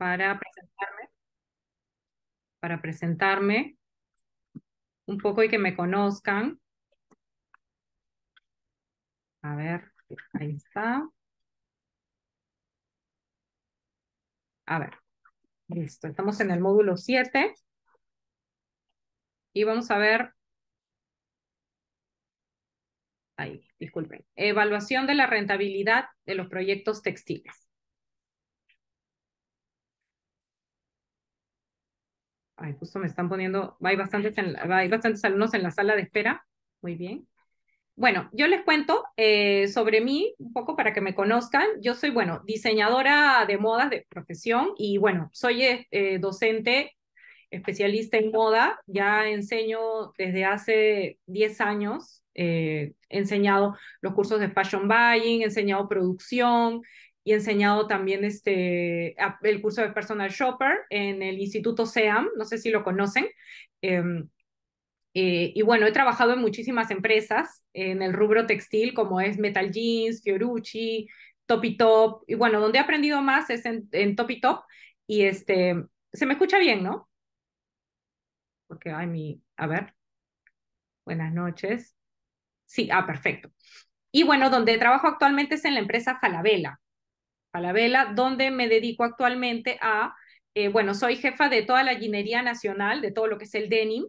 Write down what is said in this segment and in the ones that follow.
para presentarme, para presentarme un poco y que me conozcan. A ver, ahí está. A ver, listo, estamos en el módulo 7 y vamos a ver ahí, disculpen. Evaluación de la rentabilidad de los proyectos textiles. Ay, justo me están poniendo, hay bastantes, hay alumnos en la sala de espera. Muy bien. Bueno, yo les cuento eh, sobre mí, un poco para que me conozcan. Yo soy, bueno, diseñadora de modas de profesión y, bueno, soy eh, eh, docente especialista en moda. Ya enseño desde hace 10 años. he enseñado los cursos de fashion buying, he enseñado producción, y he enseñado también este, el curso de Personal Shopper en el Instituto SEAM, no sé si lo conocen. Em, eh, y bueno, he trabajado en muchísimas empresas en el rubro textil, como es Metal Jeans, Fiorucci, Topi Top. Y bueno, donde he aprendido más es en, en Top. Y este, se me escucha bien, ¿no? Porque hay mi, a ver. Buenas noches. Sí, ah, perfecto. Y bueno, donde trabajo actualmente es en la empresa Falabella a la vela, donde me dedico actualmente a, eh, bueno, soy jefa de toda la ginería nacional, de todo lo que es el denim,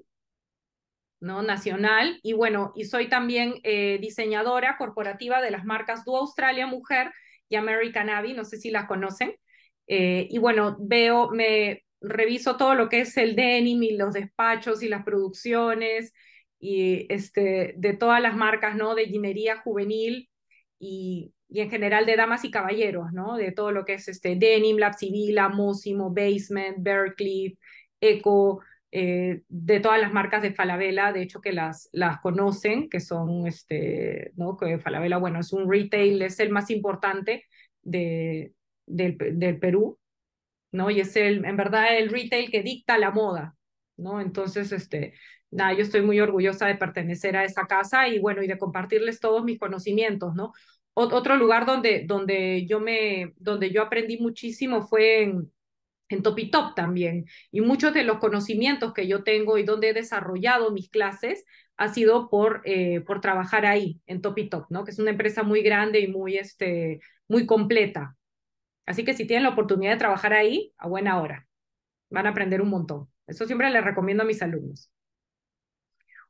¿no? Nacional, y bueno, y soy también eh, diseñadora corporativa de las marcas Duo Australia Mujer y American Abbey, no sé si las conocen. Eh, y bueno, veo, me reviso todo lo que es el denim y los despachos y las producciones y este, de todas las marcas, ¿no? De ginería juvenil y y en general de damas y caballeros, ¿no? De todo lo que es este Denim, Lab Civila, Mosimo, Basement, Berkeley, Eco, eh, de todas las marcas de Falabella, de hecho que las, las conocen, que son, este, ¿no? Que Falabella, bueno, es un retail, es el más importante de, del, Perú, ¿no? Y es el, en verdad el retail que dicta la moda, ¿no? Entonces, este, nada, yo estoy muy orgullosa de pertenecer a esa casa y bueno, y de compartirles todos mis conocimientos, ¿no? otro lugar donde, donde, yo me, donde yo aprendí muchísimo fue en, en Topitop también. Y muchos de los conocimientos que yo tengo y donde he desarrollado mis clases ha sido por, eh, por trabajar ahí, en Topitop, ¿no? Que es una empresa muy grande y muy, este, muy completa. Así que si tienen la oportunidad de trabajar ahí, a buena hora. Van a aprender un montón. Eso siempre les recomiendo a mis alumnos.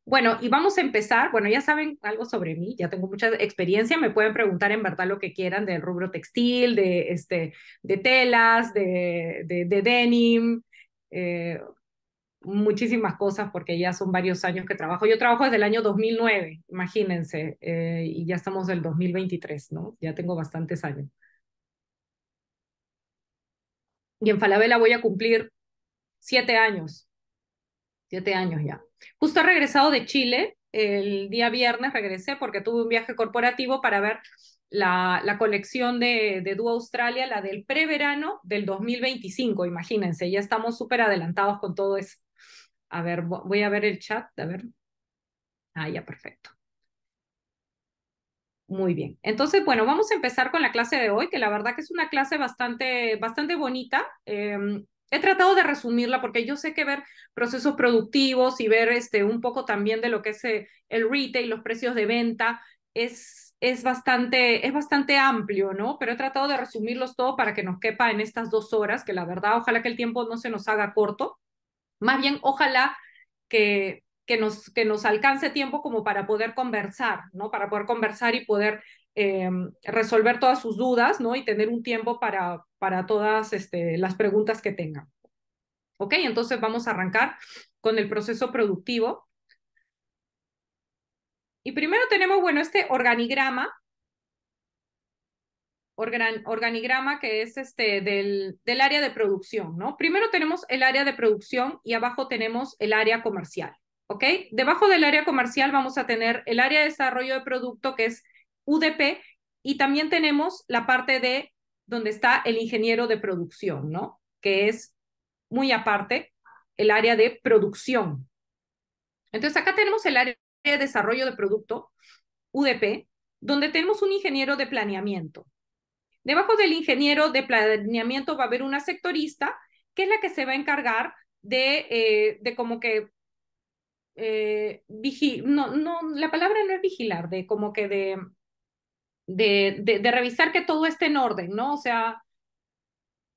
Bueno, y vamos a empezar. Bueno, ya saben algo sobre mí, ya tengo mucha experiencia, me pueden preguntar en verdad lo que quieran del rubro textil, de, este, de telas, de, de, denim, eh, muchísimas cosas porque ya son varios años que trabajo. Yo trabajo desde el año 2009, imagínense, eh, y ya estamos del 2023, ¿no? Ya tengo bastantes años. Y en Falabella voy a cumplir siete años, siete años ya. Justo he regresado de Chile, el día viernes regresé porque tuve un viaje corporativo para ver la, la colección de, de Dúo Australia, la del preverano del 2025, imagínense, ya estamos súper adelantados con todo eso. A ver, voy a ver el chat, a ver. Ah, ya, perfecto. Muy bien. Entonces, bueno, vamos a empezar con la clase de hoy, que la verdad que es una clase bastante, bastante bonita. Em, he tratado de resumirla porque yo sé que ver procesos productivos y ver este, un poco también de lo que es eh, el retail, los precios de venta, es, es, bastante, es bastante amplio, ¿no? Pero he tratado de resumirlos todo para que nos quepa en estas dos horas, que la verdad, ojalá que el tiempo no se nos haga corto. Más bien, ojalá que, que, nos, que nos alcance tiempo como para poder conversar, ¿no? Para poder conversar y poder eh, resolver todas sus dudas, ¿no? Y tener un tiempo para, para todas este, las preguntas que tengan. Ok, entonces vamos a arrancar con el proceso productivo. Y primero tenemos, bueno, este organigrama, organigrama que es este del, del área de producción, ¿no? Primero tenemos el área de producción y abajo tenemos el área comercial, ¿ok? Debajo del área comercial vamos a tener el área de desarrollo de producto, que es UDP y también tenemos la parte de donde está el ingeniero de producción, ¿no? Que es muy aparte el área de producción. Entonces acá tenemos el área de desarrollo de producto, UDP, donde tenemos un ingeniero de planeamiento. Debajo del ingeniero de planeamiento va a haber una sectorista, que es la que se va a encargar de, eh, de como que eh, no, no, la palabra no es vigilar, de como que de de, revisar que todo esté en orden, ¿no? O sea,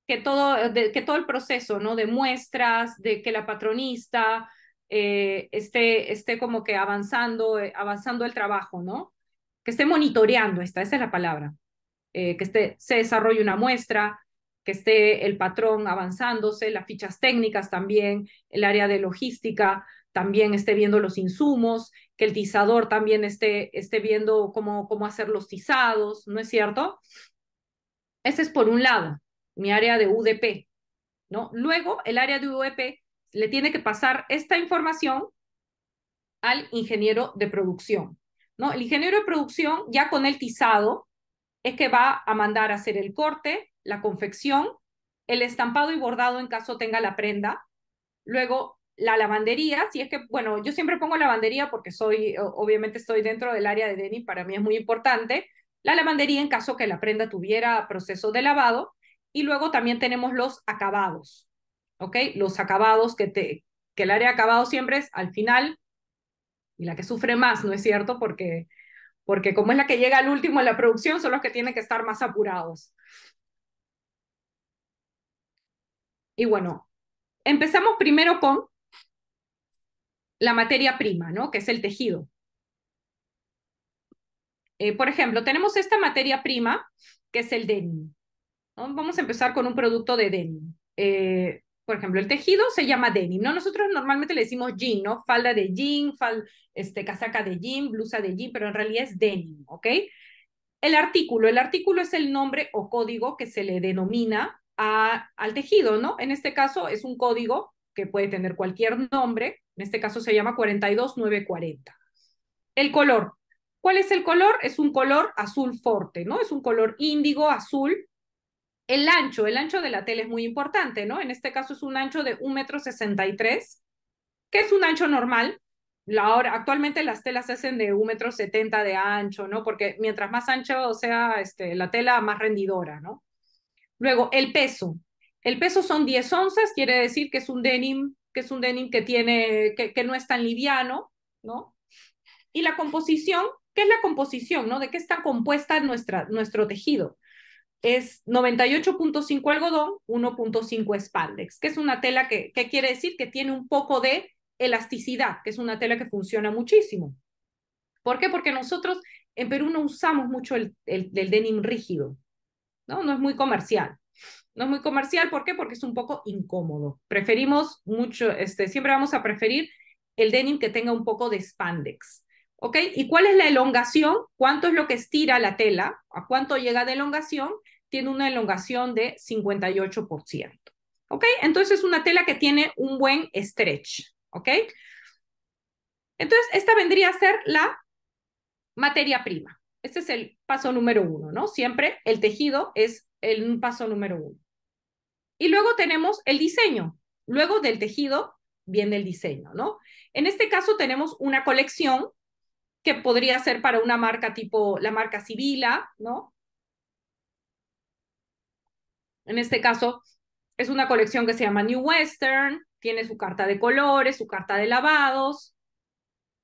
que todo, que todo el proceso, ¿no? De muestras, de que la patronista eh, esté, como que avanzando, eh, avanzando el trabajo, ¿no? Que esté monitoreando, esta, esa es la palabra. Eh, que esté, se desarrolle una muestra, que esté el patrón avanzándose, las fichas técnicas también, el área de logística también esté viendo los insumos, que el tizador también esté, esté viendo cómo, cómo hacer los tizados, ¿no es cierto? Ese es por un lado, mi área de UDP, ¿no? Luego, el área de UDP le tiene que pasar esta información al ingeniero de producción, ¿no? El ingeniero de producción, ya con el tizado, es que va a mandar a hacer el corte, la confección, el estampado y bordado en caso tenga la prenda, luego la lavandería, si es que, bueno, yo siempre pongo lavandería porque soy, obviamente estoy dentro del área de denim, para mí es muy importante, la lavandería en caso que la prenda tuviera proceso de lavado, y luego también tenemos los acabados, ¿ok? Los acabados que te, que el área de acabado siempre es al final, y la que sufre más, ¿no es cierto? Porque, porque como es la que llega al último en la producción, son los que tienen que estar más apurados. Y bueno, empezamos primero con la materia prima, ¿no? Que es el tejido. Eh, por ejemplo, tenemos esta materia prima, que es el denim. Vamos a empezar con un producto de denim. Eh, por ejemplo, el tejido se llama denim, ¿no? Nosotros normalmente le decimos jean, ¿no? Falda de jean, fal, este, casaca de jean, blusa de jean, pero en realidad es denim, ¿ok? El artículo, el artículo es el nombre o código que se le denomina a, al tejido, ¿no? En este caso es un código que puede tener cualquier nombre, en este caso se llama 42940. El color. ¿Cuál es el color? Es un color azul fuerte, ¿no? Es un color índigo, azul. El ancho, el ancho de la tela es muy importante, ¿no? En este caso es un ancho de 1,63 m, que es un ancho normal. La hora, actualmente las telas hacen de 1,70 m de ancho, ¿no? Porque mientras más ancho sea este, la tela, más rendidora, ¿no? Luego, el peso. El peso son 10 onzas, quiere decir que es un denim que, es un denim que, tiene, que, no es tan liviano, ¿no? Y la composición, ¿qué es la composición, no? ¿De qué está compuesta nuestra, nuestro tejido? Es 98.5 algodón, 1.5 spandex, que es una tela que, quiere decir que tiene un poco de elasticidad, que es una tela que funciona muchísimo. ¿Por qué? Porque nosotros en Perú no usamos mucho el, denim rígido, ¿no? No es muy comercial no es muy comercial, ¿por qué? Porque es un poco incómodo. Preferimos mucho, este, siempre vamos a preferir el denim que tenga un poco de spandex. ¿Ok? ¿Y cuál es la elongación? ¿Cuánto es lo que estira la tela? ¿A cuánto llega de elongación? Tiene una elongación de 58%. ¿Ok? Entonces es una tela que tiene un buen stretch. ¿Ok? Entonces, esta vendría a ser la materia prima. Este es el paso número uno, ¿no? Siempre el tejido es el paso número uno. Y luego tenemos el diseño. Luego del tejido viene el diseño, ¿no? En este caso tenemos una colección que podría ser para una marca tipo la marca Sibila, ¿no? En este caso es una colección que se llama New Western, tiene su carta de colores, su carta de lavados,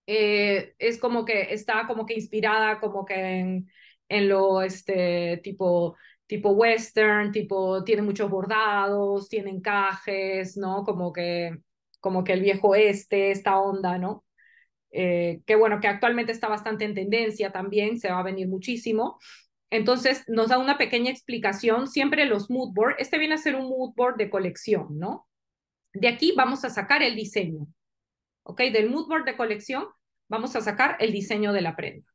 eh, es como que está como que inspirada como que en, en lo este tipo tipo western, tipo tiene muchos bordados, tiene encajes, ¿no? Como que, como que el viejo este, esta onda, ¿no? Eh, que bueno, que actualmente está bastante en tendencia también, se va a venir muchísimo. Entonces nos da una pequeña explicación, siempre los mood board, este viene a ser un mood board de colección, ¿no? De aquí vamos a sacar el diseño, ¿ok? Del mood board de colección vamos a sacar el diseño de la prenda.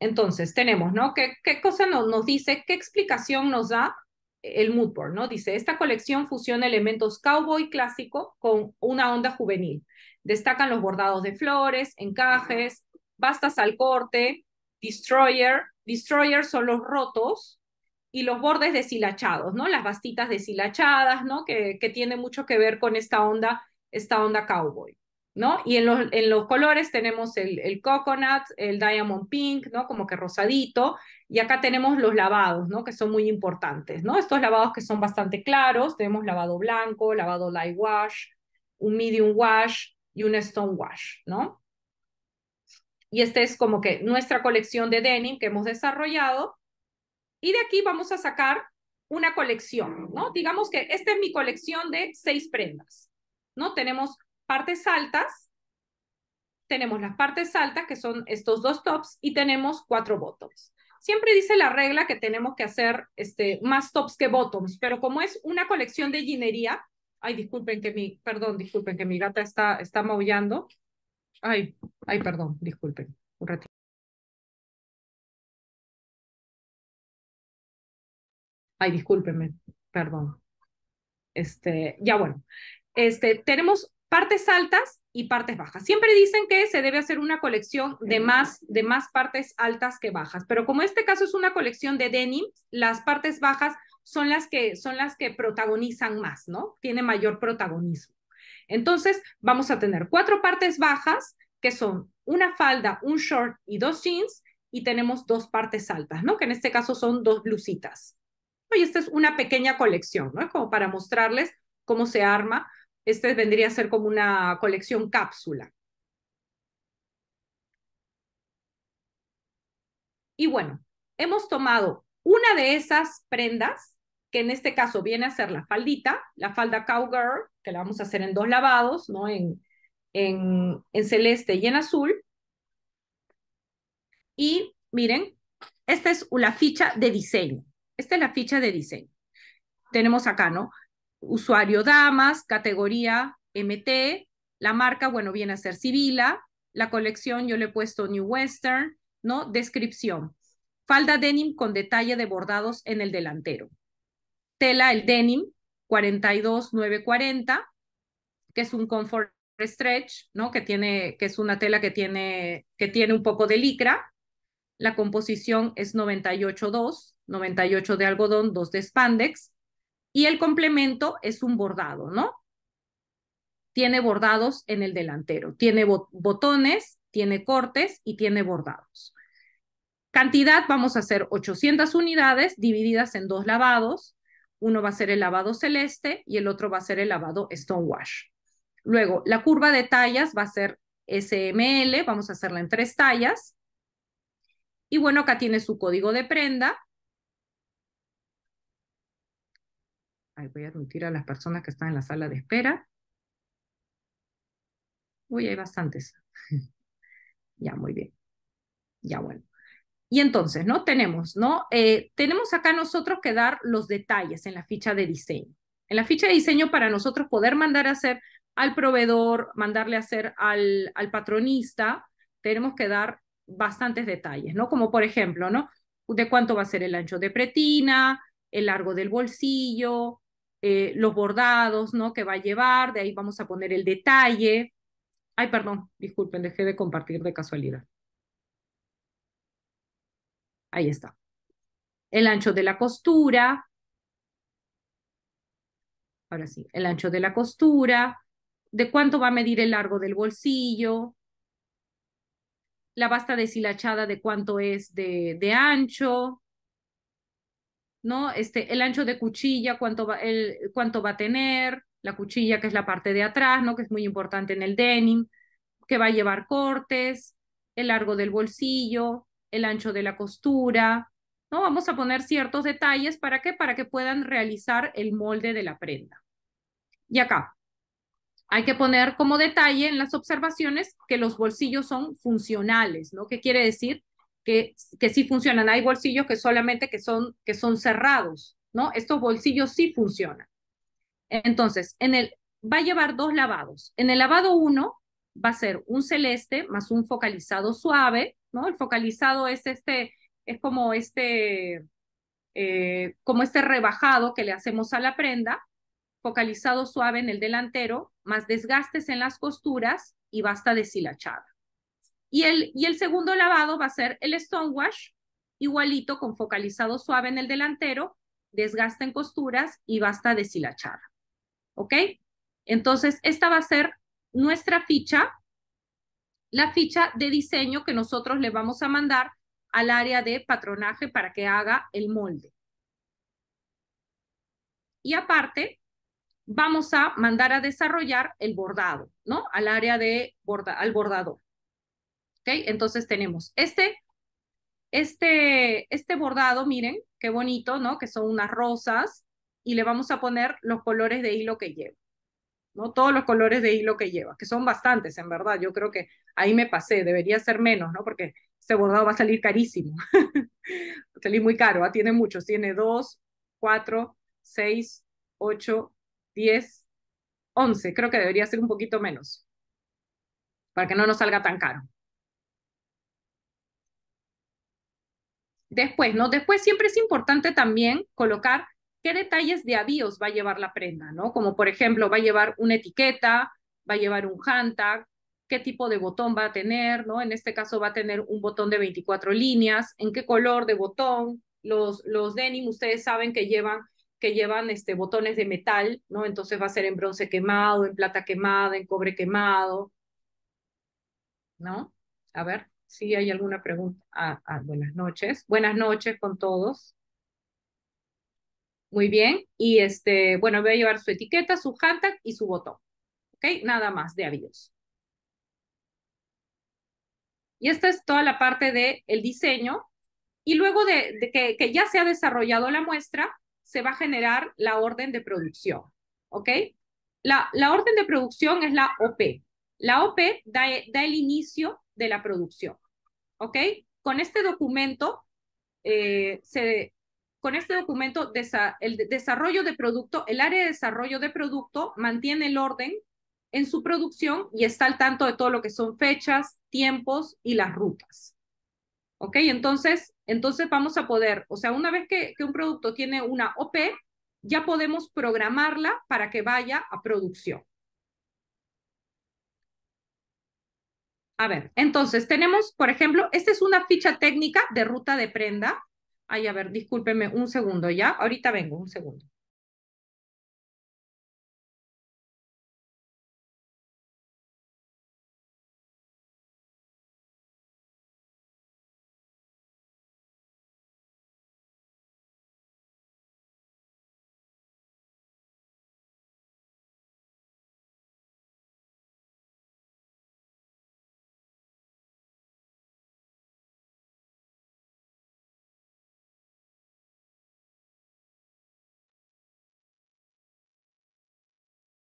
Entonces, tenemos, ¿no? ¿Qué, cosa nos, nos dice, qué explicación nos da el moodboard? ¿no? Dice, esta colección fusiona elementos cowboy clásico con una onda juvenil. Destacan los bordados de flores, encajes, bastas al corte, destroyer, destroyer son los rotos y los bordes deshilachados, ¿no? Las bastitas deshilachadas, ¿no? Que, que tiene mucho que ver con esta onda, esta onda cowboy. Y en los, en los colores tenemos el, el, coconut, el diamond pink, ¿no? Como que rosadito, y acá tenemos los lavados, ¿no? Que son muy importantes, ¿no? Estos lavados que son bastante claros, tenemos lavado blanco, lavado light wash, un medium wash y un stone wash, ¿no? Y esta es como que nuestra colección de denim que hemos desarrollado. Y de aquí vamos a sacar una colección, ¿no? Digamos que esta es mi colección de seis prendas, ¿no? Tenemos partes altas, tenemos las partes altas, que son estos dos tops, y tenemos cuatro bottoms. Siempre dice la regla que tenemos que hacer este, más tops que bottoms, pero como es una colección de ginería, ay, disculpen que mi, perdón, disculpen que mi gata está, está maullando. Ay, ay, perdón, disculpen, un ratito. Ay, discúlpenme, perdón. Este, ya bueno. Este, tenemos partes altas y partes bajas. Siempre dicen que se debe hacer una colección de más, de más partes altas que bajas, pero como este caso es una colección de denim, las partes bajas son las que, son las que protagonizan más, ¿no? Tiene mayor protagonismo. Entonces, vamos a tener cuatro partes bajas, que son una falda, un short y dos jeans, y tenemos dos partes altas, ¿no? Que en este caso son dos blusitas. Y esta es una pequeña colección, ¿no? Como para mostrarles cómo se arma este vendría a ser como una colección cápsula. Y bueno, hemos tomado una de esas prendas, que en este caso viene a ser la faldita, la falda cowgirl, que la vamos a hacer en dos lavados, ¿no? En, en, en celeste y en azul. Y miren, esta es la ficha de diseño. Esta es la ficha de diseño. Tenemos acá, ¿no? usuario damas, categoría MT, la marca, bueno, viene a ser civila la colección yo le he puesto New Western, ¿no? Descripción. Falda denim con detalle de bordados en el delantero. Tela el denim 42940, que es un comfort stretch, ¿no? Que tiene que es una tela que tiene que tiene un poco de licra. La composición es 98.2, 98 de algodón, 2 de spandex. Y el complemento es un bordado, ¿no? Tiene bordados en el delantero, tiene botones, tiene cortes y tiene bordados. Cantidad, vamos a hacer 800 unidades divididas en dos lavados. Uno va a ser el lavado celeste y el otro va a ser el lavado stonewash. Luego, la curva de tallas va a ser SML, vamos a hacerla en tres tallas. Y bueno, acá tiene su código de prenda, voy a admitir a las personas que están en la sala de espera. Uy, hay bastantes. ya, muy bien. Ya, bueno. Y entonces, ¿no? Tenemos, ¿no? Eh, tenemos acá nosotros que dar los detalles en la ficha de diseño. En la ficha de diseño para nosotros poder mandar a hacer al proveedor, mandarle a hacer al, al patronista, tenemos que dar bastantes detalles, ¿no? Como por ejemplo, ¿no? De cuánto va a ser el ancho de pretina, el largo del bolsillo, eh, los bordados, ¿no? Que va a llevar, de ahí vamos a poner el detalle. Ay, perdón, disculpen, dejé de compartir de casualidad. Ahí está. El ancho de la costura. Ahora sí, el ancho de la costura. ¿De cuánto va a medir el largo del bolsillo? La basta deshilachada de cuánto es de ancho ¿no? Este, el ancho de cuchilla, cuánto va, el, cuánto va a tener, la cuchilla que es la parte de atrás, ¿no? Que es muy importante en el denim, que va a llevar cortes, el largo del bolsillo, el ancho de la costura, ¿no? Vamos a poner ciertos detalles para que, para que puedan realizar el molde de la prenda. Y acá, hay que poner como detalle en las observaciones que los bolsillos son funcionales, ¿no? ¿Qué quiere decir? que, sí funcionan. Hay bolsillos que solamente que son, que son cerrados, ¿no? Estos bolsillos sí funcionan. Entonces, en el, va a llevar dos lavados. En el lavado uno va a ser un celeste más un focalizado suave, ¿no? El focalizado es este, es como este, eh, como este rebajado que le hacemos a la prenda, focalizado suave en el delantero, más desgastes en las costuras y basta deshilachada. Y el, segundo lavado va a ser el stone wash, igualito con focalizado suave en el delantero, desgaste en costuras y basta silachar. ¿Ok? Entonces, esta va a ser nuestra ficha, la ficha de diseño que nosotros le vamos a mandar al área de patronaje para que haga el molde. Y aparte, vamos a mandar a desarrollar el bordado, ¿no? Al área de borda, al bordador. Entonces tenemos este, este, este bordado, miren, qué bonito, ¿no? Que son unas rosas y le vamos a poner los colores de hilo que lleva, ¿no? Todos los colores de hilo que lleva, que son bastantes, en verdad. Yo creo que ahí me pasé, debería ser menos, ¿no? Porque este bordado va a salir carísimo, va a salir muy caro, ah, tiene muchos, tiene dos, cuatro, seis, ocho, diez, 11, creo que debería ser un poquito menos, para que no nos salga tan caro. Después, ¿no? Después siempre es importante también colocar qué detalles de avíos va a llevar la prenda, ¿no? Como por ejemplo, va a llevar una etiqueta, va a llevar un handtag, qué tipo de botón va a tener, ¿no? En este caso va a tener un botón de 24 líneas, en qué color de botón, los, los denim, ustedes saben que llevan, que llevan este, botones de metal, ¿no? Entonces va a ser en bronce quemado, en plata quemada, en cobre quemado, ¿no? A ver, si hay alguna pregunta. Ah, ah, buenas noches. Buenas noches con todos. Muy bien. Y este, bueno, voy a llevar su etiqueta, su hashtag y su botón. ¿Ok? Nada más de adiós. Y esta es toda la parte del el diseño. Y luego de, que, que, ya se ha desarrollado la muestra, se va a generar la orden de producción. ¿Ok? La, la orden de producción es la OP, la OP da, el inicio de la producción. ¿Ok? Con este documento, eh, se, con este documento, el desarrollo de producto, el área de desarrollo de producto mantiene el orden en su producción y está al tanto de todo lo que son fechas, tiempos y las rutas. ¿Ok? Entonces, entonces vamos a poder, o sea, una vez que, que un producto tiene una OP, ya podemos programarla para que vaya a producción. A ver, entonces tenemos, por ejemplo, esta es una ficha técnica de ruta de prenda. Ay, a ver, discúlpeme un segundo ya. Ahorita vengo, un segundo.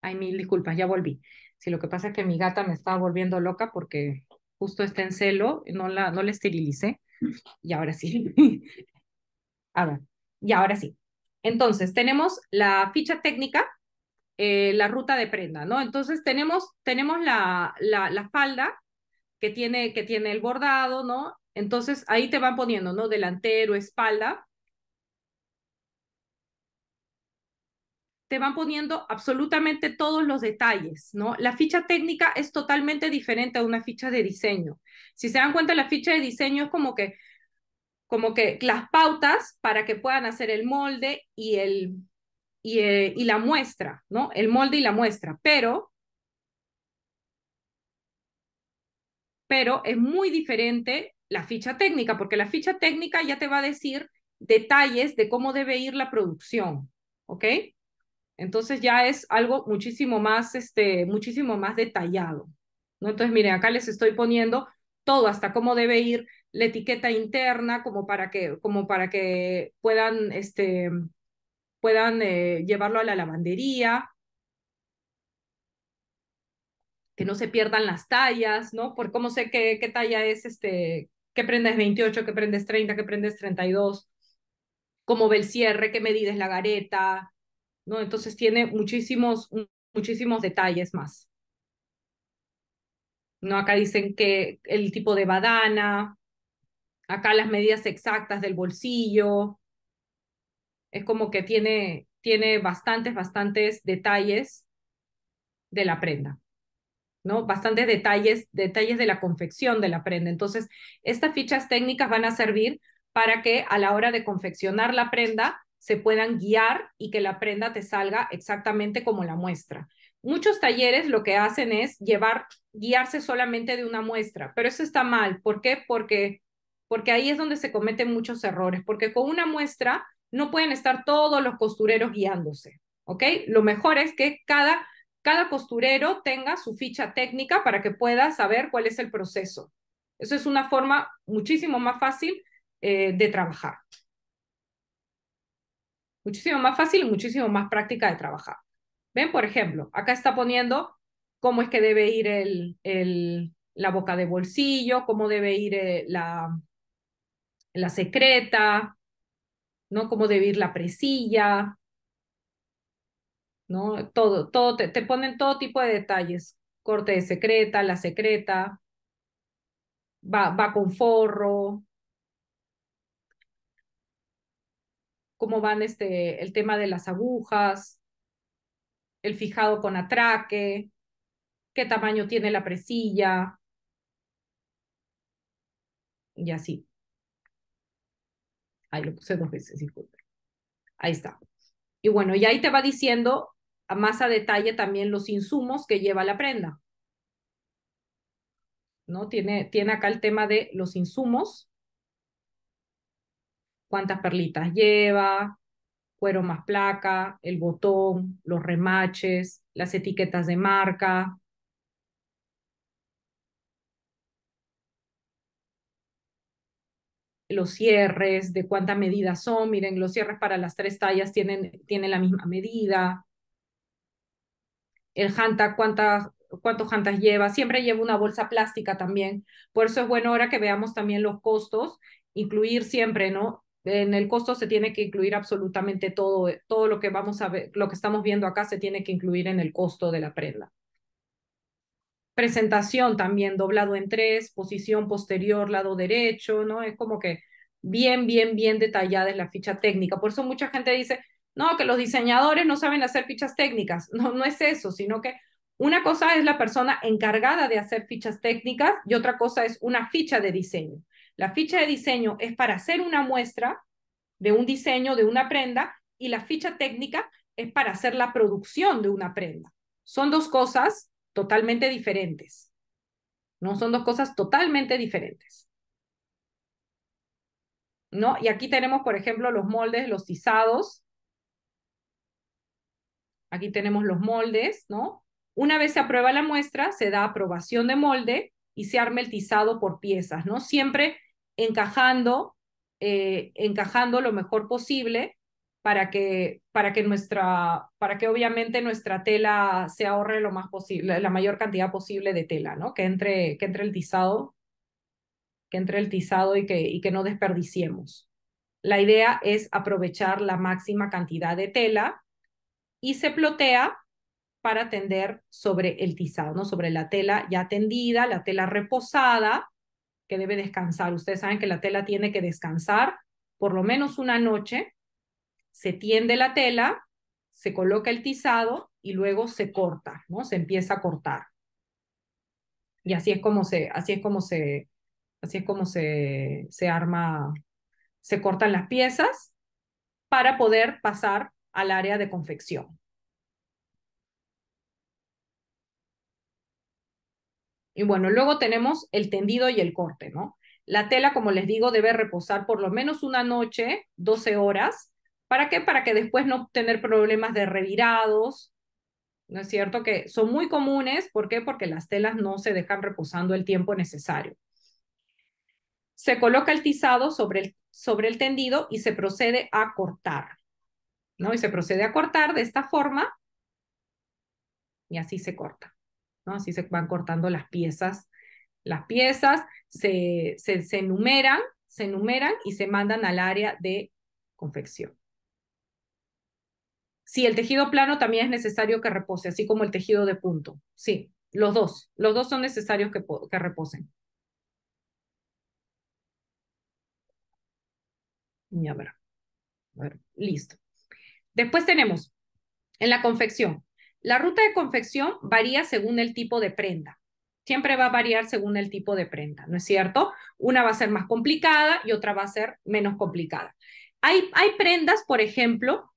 Ay, mil disculpas, ya volví. Si lo que pasa es que mi gata me estaba volviendo loca porque justo está en celo, no la, no la esterilicé. Y ahora sí. A ver, y ahora sí. Entonces, tenemos la ficha técnica, eh, la ruta de prenda, ¿no? Entonces, tenemos, tenemos la, la, la falda que tiene, que tiene el bordado, ¿no? Entonces, ahí te van poniendo, ¿no? Delantero, espalda, te van poniendo absolutamente todos los detalles, ¿no? La ficha técnica es totalmente diferente a una ficha de diseño. Si se dan cuenta, la ficha de diseño es como que, como que las pautas para que puedan hacer el molde y, el, y, eh, la muestra, ¿no? El molde y la muestra, pero... Pero es muy diferente la ficha técnica, porque la ficha técnica ya te va a decir detalles de cómo debe ir la producción, ¿ok? Entonces ya es algo muchísimo más, este, muchísimo más detallado. ¿no? Entonces, miren, acá les estoy poniendo todo, hasta cómo debe ir la etiqueta interna, como para que, como para que puedan, este, puedan eh, llevarlo a la lavandería, que no se pierdan las tallas, ¿no? Por cómo sé qué, qué talla es, este, qué prenda es 28, qué prenda es 30, qué prenda es 32, cómo ve el cierre, qué medida la gareta, ¿no? Entonces tiene muchísimos, muchísimos detalles más. ¿No? Acá dicen que el tipo de badana, acá las medidas exactas del bolsillo, es como que tiene, tiene bastantes, bastantes detalles de la prenda. ¿no? Bastantes detalles, detalles de la confección de la prenda. Entonces, estas fichas técnicas van a servir para que a la hora de confeccionar la prenda se puedan guiar y que la prenda te salga exactamente como la muestra. Muchos talleres lo que hacen es llevar, guiarse solamente de una muestra, pero eso está mal. ¿Por qué? Porque, porque ahí es donde se cometen muchos errores, porque con una muestra no pueden estar todos los costureros guiándose, ¿ok? Lo mejor es que cada, cada costurero tenga su ficha técnica para que pueda saber cuál es el proceso. Eso es una forma muchísimo más fácil eh, de trabajar. Muchísimo más fácil y muchísimo más práctica de trabajar. Ven, por ejemplo, acá está poniendo cómo es que debe ir el, el, la boca de bolsillo, cómo debe ir eh, la, la secreta, ¿no? Cómo debe ir la presilla, ¿no? Todo, todo, te, ponen todo tipo de detalles. Corte de secreta, la secreta, va, va con forro, cómo van este, el tema de las agujas, el fijado con atraque, qué tamaño tiene la presilla, y así. Ahí lo puse dos veces, disculpe. Ahí está. Y bueno, y ahí te va diciendo más a detalle también los insumos que lleva la prenda. ¿No? Tiene, tiene acá el tema de los insumos cuántas perlitas lleva, cuero más placa, el botón, los remaches, las etiquetas de marca. los cierres, de cuánta medidas son. Miren, los cierres para las tres tallas tienen, la misma medida. El janta, cuántas cuántos hantas lleva, siempre lleva una bolsa plástica también. Por eso es bueno ahora que veamos también los costos, incluir siempre, ¿no? en el costo se tiene que incluir absolutamente todo, eh, todo lo que vamos a ver, lo que estamos viendo acá se tiene que incluir en el costo de la prenda. Presentación también doblado en tres, posición posterior, lado derecho, ¿no? Es como que bien, bien, bien detallada es la ficha técnica. Por eso mucha gente dice, no, que los diseñadores no saben hacer fichas técnicas. No, no es eso, sino que una cosa es la persona encargada de hacer fichas técnicas y otra cosa es una ficha de diseño. La ficha de diseño es para hacer una muestra de un diseño de una prenda y la ficha técnica es para hacer la producción de una prenda. Son dos cosas totalmente diferentes. No son dos cosas totalmente diferentes. ¿No? Y aquí tenemos, por ejemplo, los moldes, los tizados. Aquí tenemos los moldes, ¿no? Una vez se aprueba la muestra, se da aprobación de molde y se arma el tizado por piezas, ¿no? Siempre encajando, eh, encajando lo mejor posible para que, para que nuestra, para que obviamente nuestra tela se ahorre lo más posible, la mayor cantidad posible de tela, ¿no? Que entre, que entre el tizado, que entre el tizado y que, y que no desperdiciemos. La idea es aprovechar la máxima cantidad de tela y se plotea para tender sobre el tizado, ¿no? sobre la tela ya tendida, la tela reposada, que debe descansar. Ustedes saben que la tela tiene que descansar por lo menos una noche. Se tiende la tela, se coloca el tizado y luego se corta, ¿no? Se empieza a cortar. Y así es como se, así es como se, así es como se, se arma, se cortan las piezas para poder pasar al área de confección. Y bueno, luego tenemos el tendido y el corte, ¿no? La tela, como les digo, debe reposar por lo menos una noche, 12 horas. ¿Para qué? Para que después no tener problemas de revirados, ¿no es cierto? Que son muy comunes, ¿por qué? Porque las telas no se dejan reposando el tiempo necesario. Se coloca el tizado sobre el, sobre el tendido y se procede a cortar, ¿no? Y se procede a cortar de esta forma y así se corta. ¿no? Así se van cortando las piezas. Las piezas se, enumeran, se enumeran y se mandan al área de confección. Sí, el tejido plano también es necesario que repose, así como el tejido de punto. Sí, los dos. Los dos son necesarios que, que reposen. Ya Ver, listo. Después tenemos en la confección la ruta de confección varía según el tipo de prenda. Siempre va a variar según el tipo de prenda, ¿no es cierto? Una va a ser más complicada y otra va a ser menos complicada. Hay, hay prendas, por ejemplo,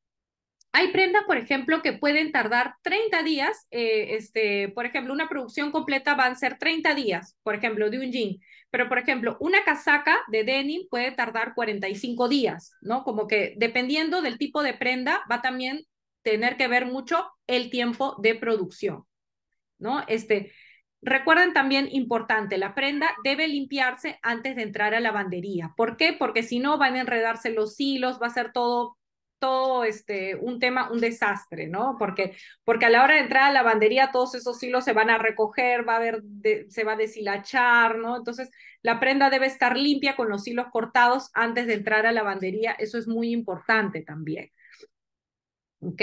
hay prendas, por ejemplo, que pueden tardar 30 días. Eh, este, por ejemplo, una producción completa va a ser 30 días, por ejemplo, de un jean. Pero, por ejemplo, una casaca de denim puede tardar 45 días, ¿no? Como que dependiendo del tipo de prenda, va también tener que ver mucho el tiempo de producción, ¿no? Este, recuerden también importante, la prenda debe limpiarse antes de entrar a la lavandería. ¿Por qué? Porque si no van a enredarse los hilos, va a ser todo todo este un tema un desastre, ¿no? Porque porque a la hora de entrar a la lavandería todos esos hilos se van a recoger, va a haber se va a deshilachar, ¿no? Entonces, la prenda debe estar limpia con los hilos cortados antes de entrar a la lavandería, eso es muy importante también. ¿Ok?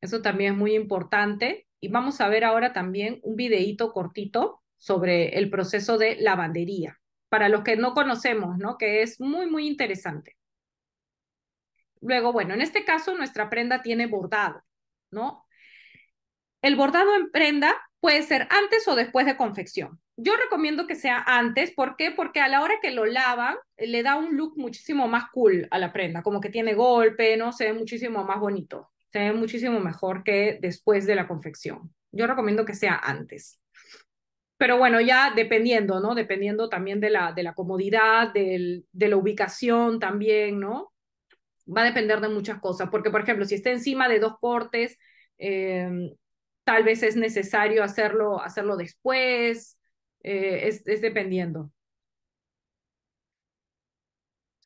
Eso también es muy importante. Y vamos a ver ahora también un videíto cortito sobre el proceso de lavandería, para los que no conocemos, ¿no? Que es muy, muy interesante. Luego, bueno, en este caso nuestra prenda tiene bordado, ¿no? El bordado en prenda puede ser antes o después de confección. Yo recomiendo que sea antes, ¿por qué? Porque a la hora que lo lavan eh, le da un look muchísimo más cool a la prenda, como que tiene golpe, ¿no? Se ve muchísimo más bonito, se ve muchísimo mejor que después de la confección. Yo recomiendo que sea antes. Pero bueno, ya dependiendo, ¿no? Dependiendo también de la, de la comodidad, de la ubicación también, ¿no? Va a depender de muchas cosas, porque por ejemplo, si está encima de dos cortes, eh, tal vez es necesario hacerlo, hacerlo después, eh, es, es, dependiendo.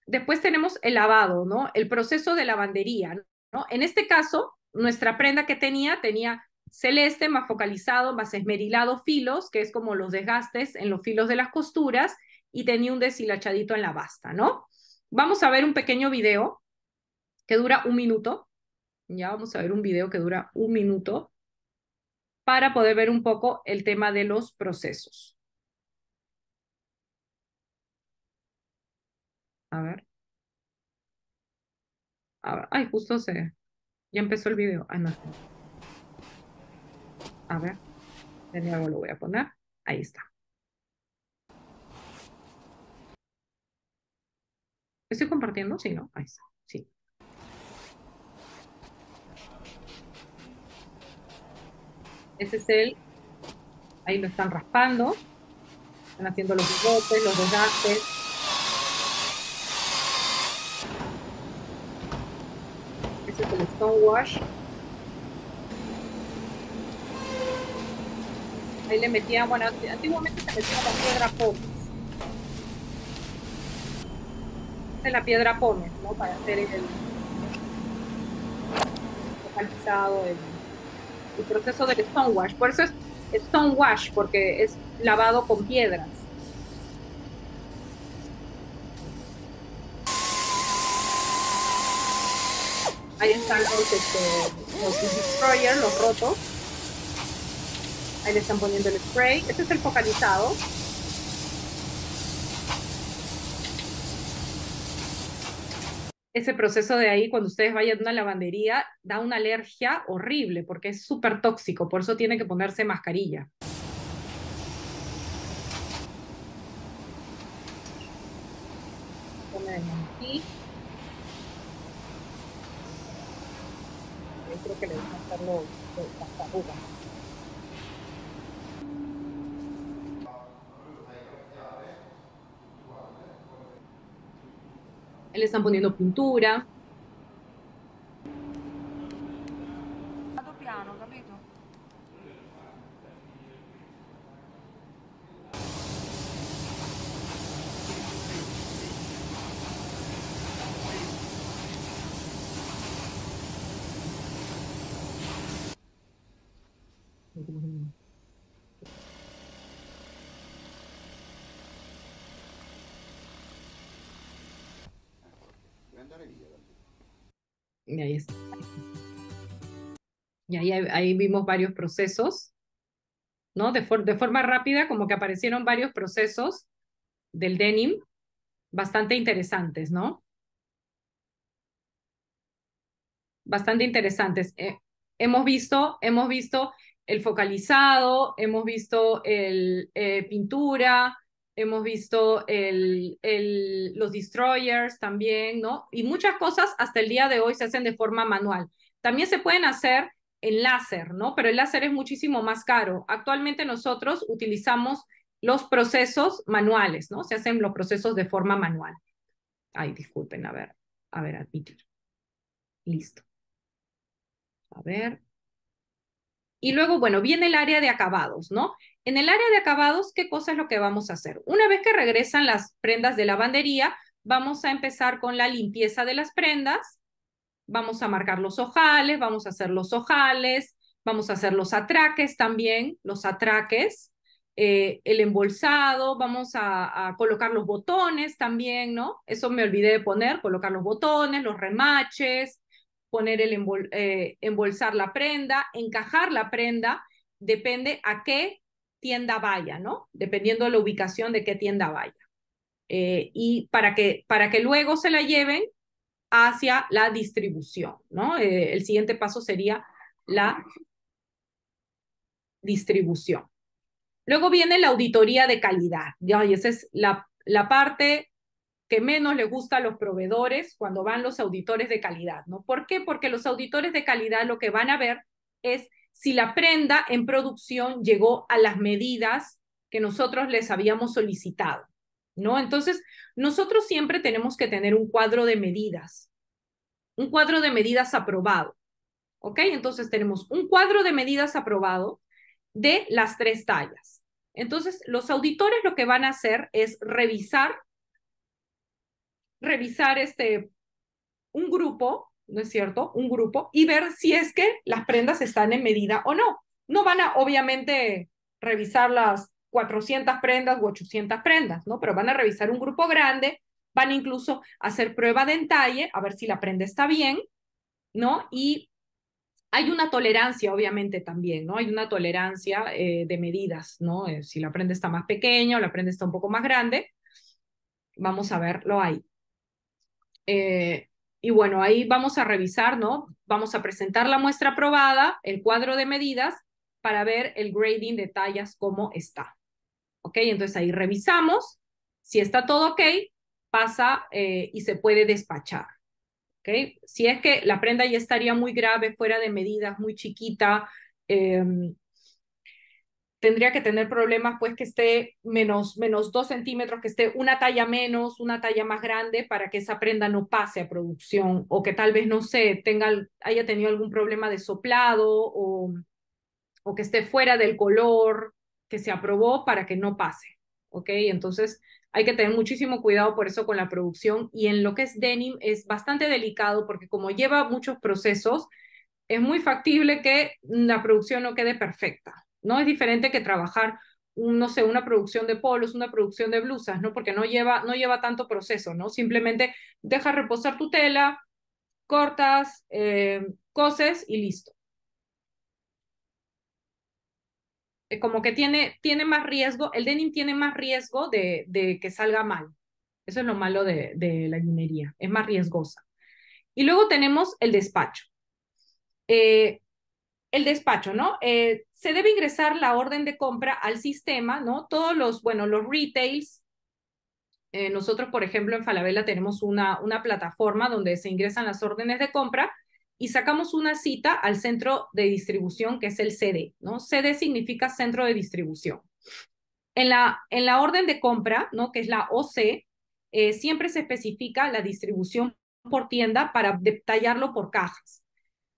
Después tenemos el lavado, ¿no? El proceso de lavandería, ¿no? En este caso, nuestra prenda que tenía tenía celeste más focalizado, más esmerilado filos, que es como los desgastes en los filos de las costuras, y tenía un deshilachadito en la basta, ¿no? Vamos a ver un pequeño video que dura un minuto. Ya vamos a ver un video que dura un minuto para poder ver un poco el tema de los procesos. A ver. ver. Ay, justo se... Ya empezó el video. Ah, no. A ver. De nuevo lo voy a poner. Ahí está. ¿Estoy compartiendo? Sí, ¿no? Ahí está. Ese es el, ahí lo están raspando, están haciendo los bigotes, los desgastes. Ese es el stonewash. Ahí le metían, bueno, antiguamente se metía la piedra pómez. es la piedra pómez, ¿no? Para hacer el, localizado, el el proceso del stone wash, Por eso es stone wash, porque es lavado con piedras. Ahí están los, este, los rotos. Ahí le están poniendo el spray. Este es el focalizado. ese proceso de ahí, cuando ustedes vayan a una lavandería, da una alergia horrible porque es súper tóxico, por eso tiene que ponerse mascarilla. están poniendo pintura. Y ahí ahí, vimos varios procesos, ¿no? De, forma rápida, como que aparecieron varios procesos del denim, bastante interesantes, ¿no? Bastante interesantes. Eh, hemos visto, hemos visto el focalizado, hemos visto el eh, pintura, hemos visto los destroyers también, ¿no? Y muchas cosas hasta el día de hoy se hacen de forma manual. También se pueden hacer en láser, ¿no? Pero el láser es muchísimo más caro. Actualmente nosotros utilizamos los procesos manuales, ¿no? Se hacen los procesos de forma manual. Ay, disculpen, a ver, a ver, admitir. Listo. A ver. Y luego, bueno, viene el área de acabados, ¿no? En el área de acabados, ¿qué cosa es lo que vamos a hacer? Una vez que regresan las prendas de lavandería, vamos a empezar con la limpieza de las prendas. Vamos a marcar los ojales, vamos a hacer los ojales, vamos a hacer los atraques también, los atraques, eh, el embolsado, vamos a, colocar los botones también, ¿no? Eso me olvidé de poner, colocar los botones, los remaches, poner el eh, embolsar la prenda, encajar la prenda, depende a qué tienda vaya, ¿no? Dependiendo de la ubicación de qué tienda vaya. Eh, y para que, para que luego se la lleven hacia la distribución, ¿no? Eh, el siguiente paso sería la distribución. Luego viene la auditoría de calidad, ¿ya? y esa es la, la parte que menos le gusta a los proveedores cuando van los auditores de calidad, ¿no? ¿Por qué? Porque los auditores de calidad lo que van a ver es si la prenda en producción llegó a las medidas que nosotros les habíamos solicitado, ¿no? Entonces, nosotros siempre tenemos que tener un cuadro de medidas, un cuadro de medidas aprobado, ¿ok? Entonces tenemos un cuadro de medidas aprobado de las tres tallas. Entonces, los auditores lo que van a hacer es revisar, revisar este, un grupo ¿no es cierto? Un grupo y ver si es que las prendas están en medida o no. No van a, obviamente, revisar las 400 prendas o 800 prendas, ¿no? Pero van a revisar un grupo grande, van incluso a hacer prueba de entalle, a ver si la prenda está bien, ¿no? Y hay una tolerancia, obviamente, también, ¿no? Hay una tolerancia eh, de medidas, ¿no? Eh, si la prenda está más pequeña o la prenda está un poco más grande, vamos a verlo ahí. Eh, y bueno, ahí vamos a revisar, ¿no? Vamos a presentar la muestra aprobada, el cuadro de medidas, para ver el grading de tallas cómo está. ¿Ok? Entonces ahí revisamos. Si está todo ok, pasa eh, y se puede despachar. ¿Ok? Si es que la prenda ya estaría muy grave, fuera de medidas, muy chiquita, em, tendría que tener problemas pues que esté menos, menos dos centímetros, que esté una talla menos, una talla más grande para que esa prenda no pase a producción o que tal vez, no sé, tenga, haya tenido algún problema de soplado o, o que esté fuera del color que se aprobó para que no pase. ¿Ok? Entonces hay que tener muchísimo cuidado por eso con la producción y en lo que es denim es bastante delicado porque como lleva muchos procesos, es muy factible que la producción no quede perfecta ¿no? Es diferente que trabajar, no sé, una producción de polos, una producción de blusas, ¿no? Porque no lleva, no lleva tanto proceso, ¿no? Simplemente dejas reposar tu tela, cortas, eh, coses y listo. Eh, como que tiene, tiene más riesgo, el denim tiene más riesgo de, de que salga mal. Eso es lo malo de, la minería, es más riesgosa. Y luego tenemos el despacho. Eh, el despacho, ¿no? Eh, se debe ingresar la orden de compra al sistema, ¿no? Todos los, bueno, los retails. Eh, nosotros, por ejemplo, en Falabella tenemos una, una plataforma donde se ingresan las órdenes de compra y sacamos una cita al centro de distribución que es el CD, ¿no? CD significa centro de distribución. En la, en la orden de compra, ¿no? Que es la OC, eh, siempre se especifica la distribución por tienda para detallarlo por cajas.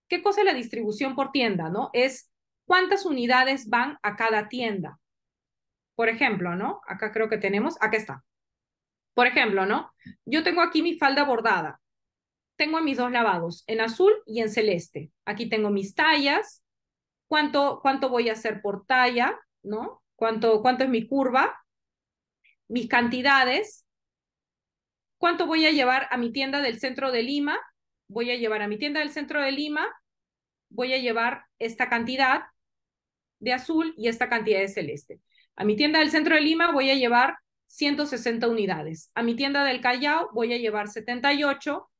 ¿Qué cosa es la distribución por tienda, no? Es cuántas unidades van a cada tienda. Por ejemplo, ¿no? Acá creo que tenemos, acá está. Por ejemplo, ¿no? Yo tengo aquí mi falda bordada. Tengo mis dos lavados, en azul y en celeste. Aquí tengo mis tallas. ¿Cuánto, cuánto voy a hacer por talla, no? ¿Cuánto, ¿Cuánto es mi curva? Mis cantidades. ¿Cuánto voy a llevar a mi tienda del centro de Lima? voy a llevar a mi tienda del centro de Lima, voy a llevar esta cantidad de azul y esta cantidad de celeste. A mi tienda del centro de Lima voy a llevar 160 unidades. A mi tienda del Callao voy a llevar 78.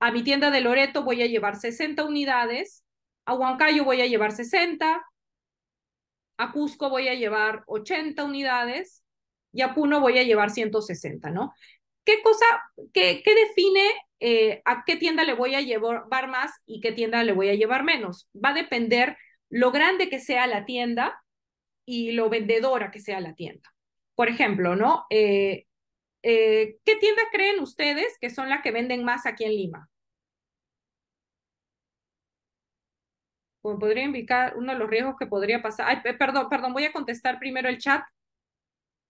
A mi tienda de Loreto voy a llevar 60 unidades. A Huancayo voy a llevar 60. A Cusco voy a llevar 80 unidades. Y a Puno voy a llevar 160, ¿no? ¿Qué cosa, qué, qué define eh, a qué tienda le voy a llevar más y qué tienda le voy a llevar menos. Va a depender lo grande que sea la tienda y lo vendedora que sea la tienda. Por ejemplo, ¿no? Eh, eh, ¿Qué tiendas creen ustedes que son las que venden más aquí en Lima? Me podría indicar uno de los riesgos que podría pasar. perdón, perdón, voy a contestar primero el chat.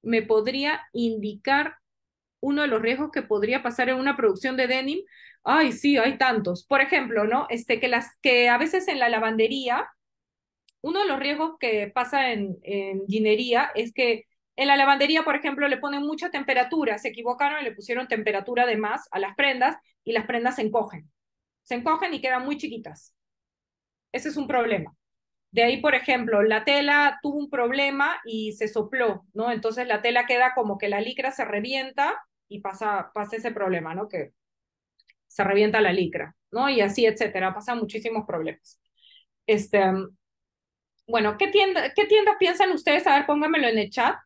¿Me podría indicar uno de los riesgos que podría pasar en una producción de denim, ay, sí, hay tantos. Por ejemplo, ¿no? Este, que, las, que a veces en la lavandería, uno de los riesgos que pasa en, en es que en la lavandería, por ejemplo, le ponen mucha temperatura, se equivocaron y le pusieron temperatura de más a las prendas y las prendas se encogen. Se encogen y quedan muy chiquitas. Ese es un problema. De ahí, por ejemplo, la tela tuvo un problema y se sopló, ¿no? Entonces la tela queda como que la licra se revienta y pasa, pasa ese problema, ¿no? Que se revienta la licra, ¿no? Y así, etcétera, pasan muchísimos problemas. Este, bueno, ¿qué, tienda, ¿qué tiendas piensan ustedes? A ver, pónganmelo en el chat.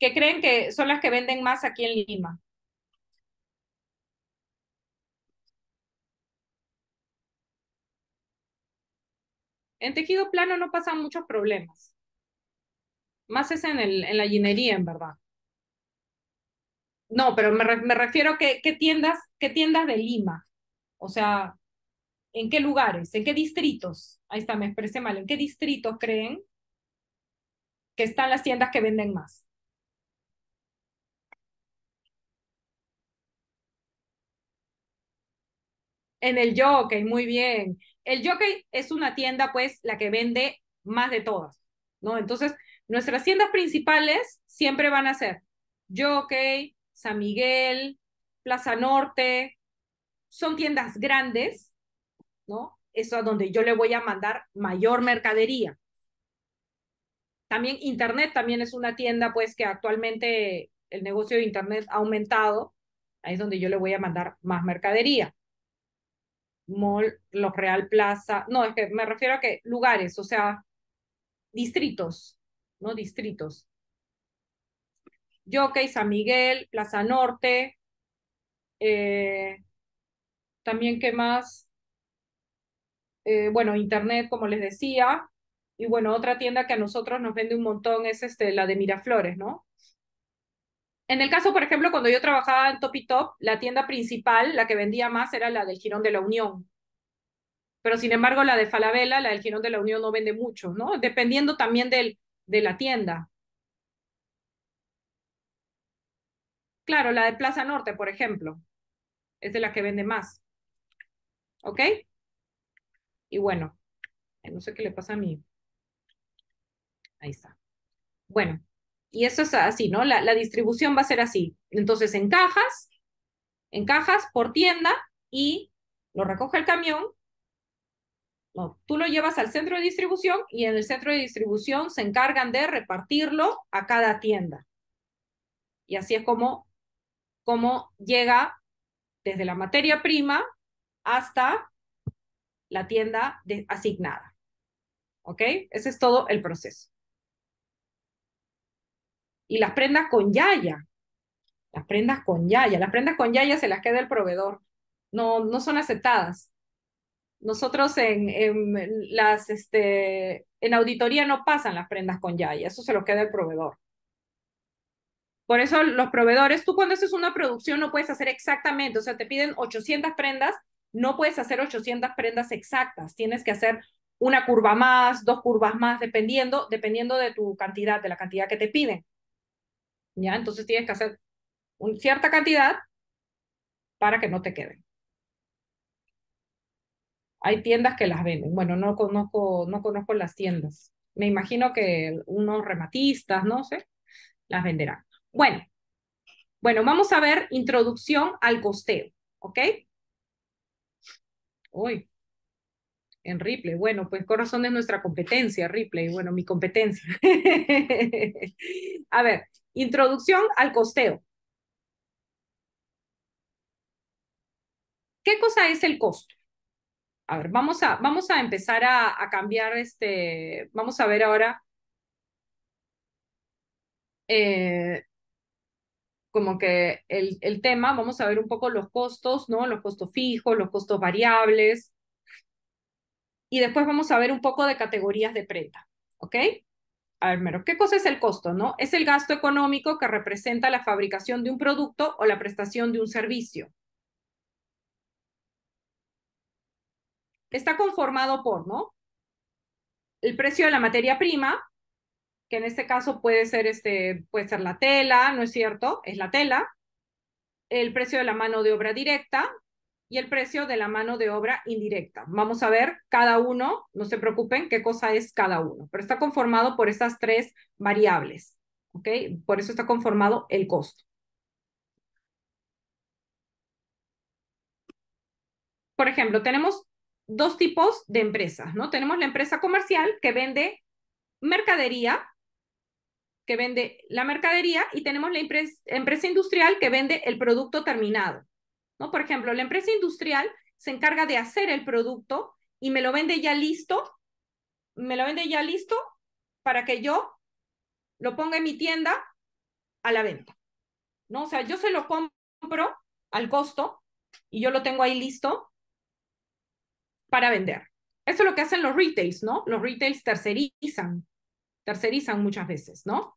¿Qué creen que son las que venden más aquí en Lima? En tejido plano no pasan muchos problemas. Más es en, el, en la linería en verdad. No, pero me, refiero a qué tiendas, qué tiendas de Lima. O sea, ¿en qué lugares? ¿En qué distritos? Ahí está, me expresé mal. ¿En qué distritos creen que están las tiendas que venden más? En el Jockey, muy bien. El Jockey es una tienda, pues, la que vende más de todas, ¿no? Entonces, nuestras tiendas principales siempre van a ser Jockey, San Miguel, Plaza Norte, son tiendas grandes, ¿no? Eso es donde yo le voy a mandar mayor mercadería. También Internet también es una tienda, pues, que actualmente el negocio de Internet ha aumentado. Ahí es donde yo le voy a mandar más mercadería. Mall, Los Real Plaza. No, es que me refiero a que lugares, o sea, distritos, ¿no? Distritos. Jockey, San Miguel, Plaza Norte, eh, también qué más, eh, bueno, internet, como les decía, y bueno, otra tienda que a nosotros nos vende un montón es este, la de Miraflores, ¿no? En el caso, por ejemplo, cuando yo trabajaba en Top y Top, la tienda principal, la que vendía más, era la del Girón de la Unión. Pero sin embargo, la de Falabella, la del Girón de la Unión, no vende mucho, ¿no? Dependiendo también del, de la tienda. Claro, la de Plaza Norte, por ejemplo, es de la que vende más. ¿Ok? Y bueno, no sé qué le pasa a mí. Ahí está. Bueno, y eso es así, ¿no? La, distribución va a ser así. Entonces, en cajas, en cajas por tienda y lo recoge el camión. No, tú lo llevas al centro de distribución y en el centro de distribución se encargan de repartirlo a cada tienda. Y así es como cómo llega desde la materia prima hasta la tienda asignada. ¿Ok? Ese es todo el proceso. Y las prendas con yaya. Las prendas con yaya. Las prendas con yaya se las queda el proveedor. No, no son aceptadas. Nosotros en, en las, este, en auditoría no pasan las prendas con yaya. Eso se lo queda el proveedor. Por eso los proveedores, tú cuando haces una producción no puedes hacer exactamente, o sea, te piden 800 prendas, no puedes hacer 800 prendas exactas, tienes que hacer una curva más, dos curvas más, dependiendo, dependiendo de tu cantidad, de la cantidad que te piden. ¿Ya? Entonces tienes que hacer una cierta cantidad para que no te queden. Hay tiendas que las venden. Bueno, no conozco, no conozco las tiendas. Me imagino que unos rematistas, no sé, las venderán. Bueno, bueno, vamos a ver introducción al costeo, ¿ok? Uy, en Ripley, bueno, pues corazón es nuestra competencia, Ripley, bueno, mi competencia. a ver, introducción al costeo. ¿Qué cosa es el costo? A ver, vamos a, vamos a empezar a, cambiar este, vamos a ver ahora eh, como que el, el, tema, vamos a ver un poco los costos, ¿no? Los costos fijos, los costos variables. Y después vamos a ver un poco de categorías de prenda, ¿ok? A ver, Mero, ¿qué cosa es el costo, no? Es el gasto económico que representa la fabricación de un producto o la prestación de un servicio. Está conformado por, ¿no? El precio de la materia prima, que en este caso puede ser, este, puede ser la tela, ¿no es cierto? Es la tela, el precio de la mano de obra directa y el precio de la mano de obra indirecta. Vamos a ver cada uno, no se preocupen qué cosa es cada uno, pero está conformado por esas tres variables, ¿ok? Por eso está conformado el costo. Por ejemplo, tenemos dos tipos de empresas, ¿no? Tenemos la empresa comercial que vende mercadería que vende la mercadería, y tenemos la empresa, industrial que vende el producto terminado. ¿no? Por ejemplo, la empresa industrial se encarga de hacer el producto y me lo vende ya listo, me lo vende ya listo para que yo lo ponga en mi tienda a la venta. ¿no? O sea, yo se lo compro al costo y yo lo tengo ahí listo para vender. Eso es lo que hacen los retails, ¿no? Los retails tercerizan, tercerizan muchas veces, ¿no?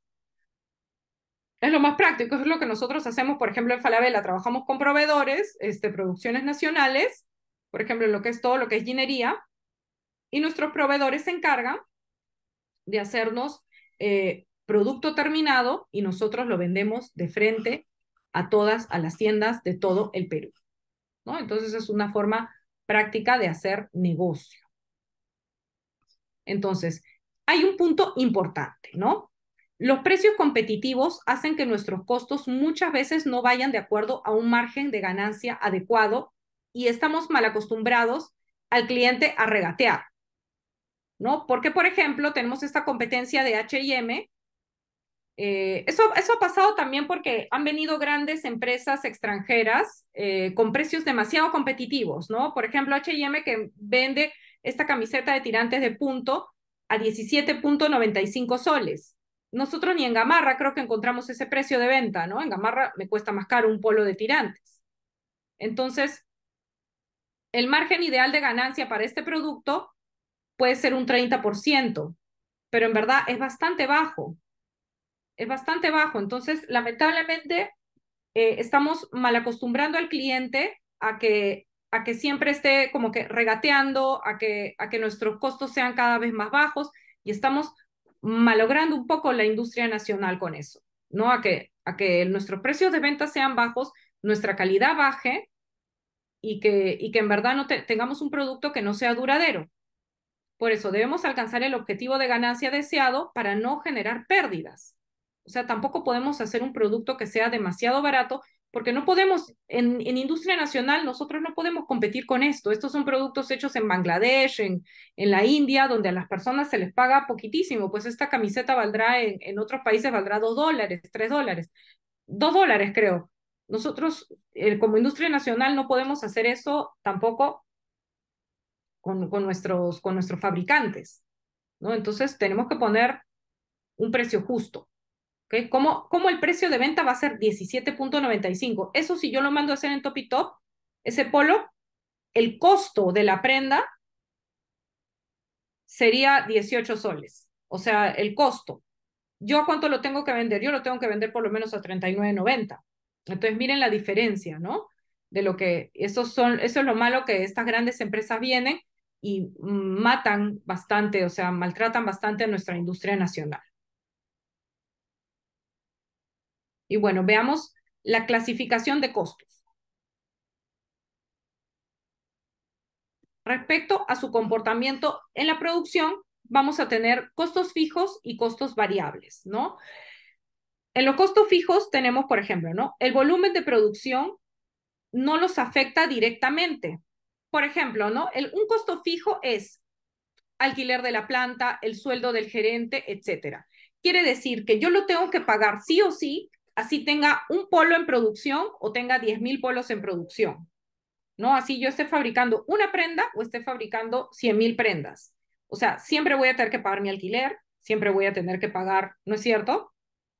Es lo más práctico, es lo que nosotros hacemos, por ejemplo, en Falabella, trabajamos con proveedores, este, producciones nacionales, por ejemplo, lo que es todo lo que es ginería, y nuestros proveedores se encargan de hacernos eh, producto terminado y nosotros lo vendemos de frente a todas, a las tiendas de todo el Perú. ¿no? Entonces es una forma práctica de hacer negocio. Entonces, hay un punto importante, ¿no? Los precios competitivos hacen que nuestros costos muchas veces no vayan de acuerdo a un margen de ganancia adecuado y estamos mal acostumbrados al cliente a regatear. ¿No? Porque, por ejemplo, tenemos esta competencia de HM. eso, eso ha pasado también porque han venido grandes empresas extranjeras eh, con precios demasiado competitivos, ¿no? Por ejemplo, HM que vende esta camiseta de tirantes de punto a 17.95 soles nosotros ni en Gamarra creo que encontramos ese precio de venta, ¿no? En Gamarra me cuesta más caro un polo de tirantes. Entonces, el margen ideal de ganancia para este producto puede ser un 30%, pero en verdad es bastante bajo. Es bastante bajo. Entonces, lamentablemente, eh, estamos mal acostumbrando al cliente a que, a que siempre esté como que regateando, a que, a que nuestros costos sean cada vez más bajos y estamos malogrando un poco la industria nacional con eso, ¿no? A que, a que nuestros precios de venta sean bajos, nuestra calidad baje y que, y que en verdad no tengamos un producto que no sea duradero. Por eso debemos alcanzar el objetivo de ganancia deseado para no generar pérdidas. O sea, tampoco podemos hacer un producto que sea demasiado barato porque no podemos, en, en, industria nacional nosotros no podemos competir con esto. Estos son productos hechos en Bangladesh, en, la India, donde a las personas se les paga poquitísimo, pues esta camiseta valdrá, en, en otros países valdrá dos dólares, tres dólares, dos dólares creo. Nosotros eh, como industria nacional no podemos hacer eso tampoco con, con, nuestros, con nuestros fabricantes, ¿no? Entonces tenemos que poner un precio justo. ¿Cómo, el precio de venta va a ser 17.95? Eso si yo lo mando a hacer en Top y Top, ese polo, el costo de la prenda sería 18 soles. O sea, el costo. ¿Yo a cuánto lo tengo que vender? Yo lo tengo que vender por lo menos a 39.90. Entonces, miren la diferencia, ¿no? De lo que, son, eso es lo malo que estas grandes empresas vienen y matan bastante, o sea, maltratan bastante a nuestra industria nacional. Y bueno, veamos la clasificación de costos. Respecto a su comportamiento en la producción, vamos a tener costos fijos y costos variables, ¿no? En los costos fijos tenemos, por ejemplo, ¿no? El volumen de producción no los afecta directamente. Por ejemplo, ¿no? un costo fijo es alquiler de la planta, el sueldo del gerente, etcétera. Quiere decir que yo lo tengo que pagar sí o sí así tenga un polo en producción o tenga 10.000 polos en producción. ¿no? Así yo esté fabricando una prenda o esté fabricando 100.000 prendas. O sea, siempre voy a tener que pagar mi alquiler, siempre voy a tener que pagar, ¿no es cierto?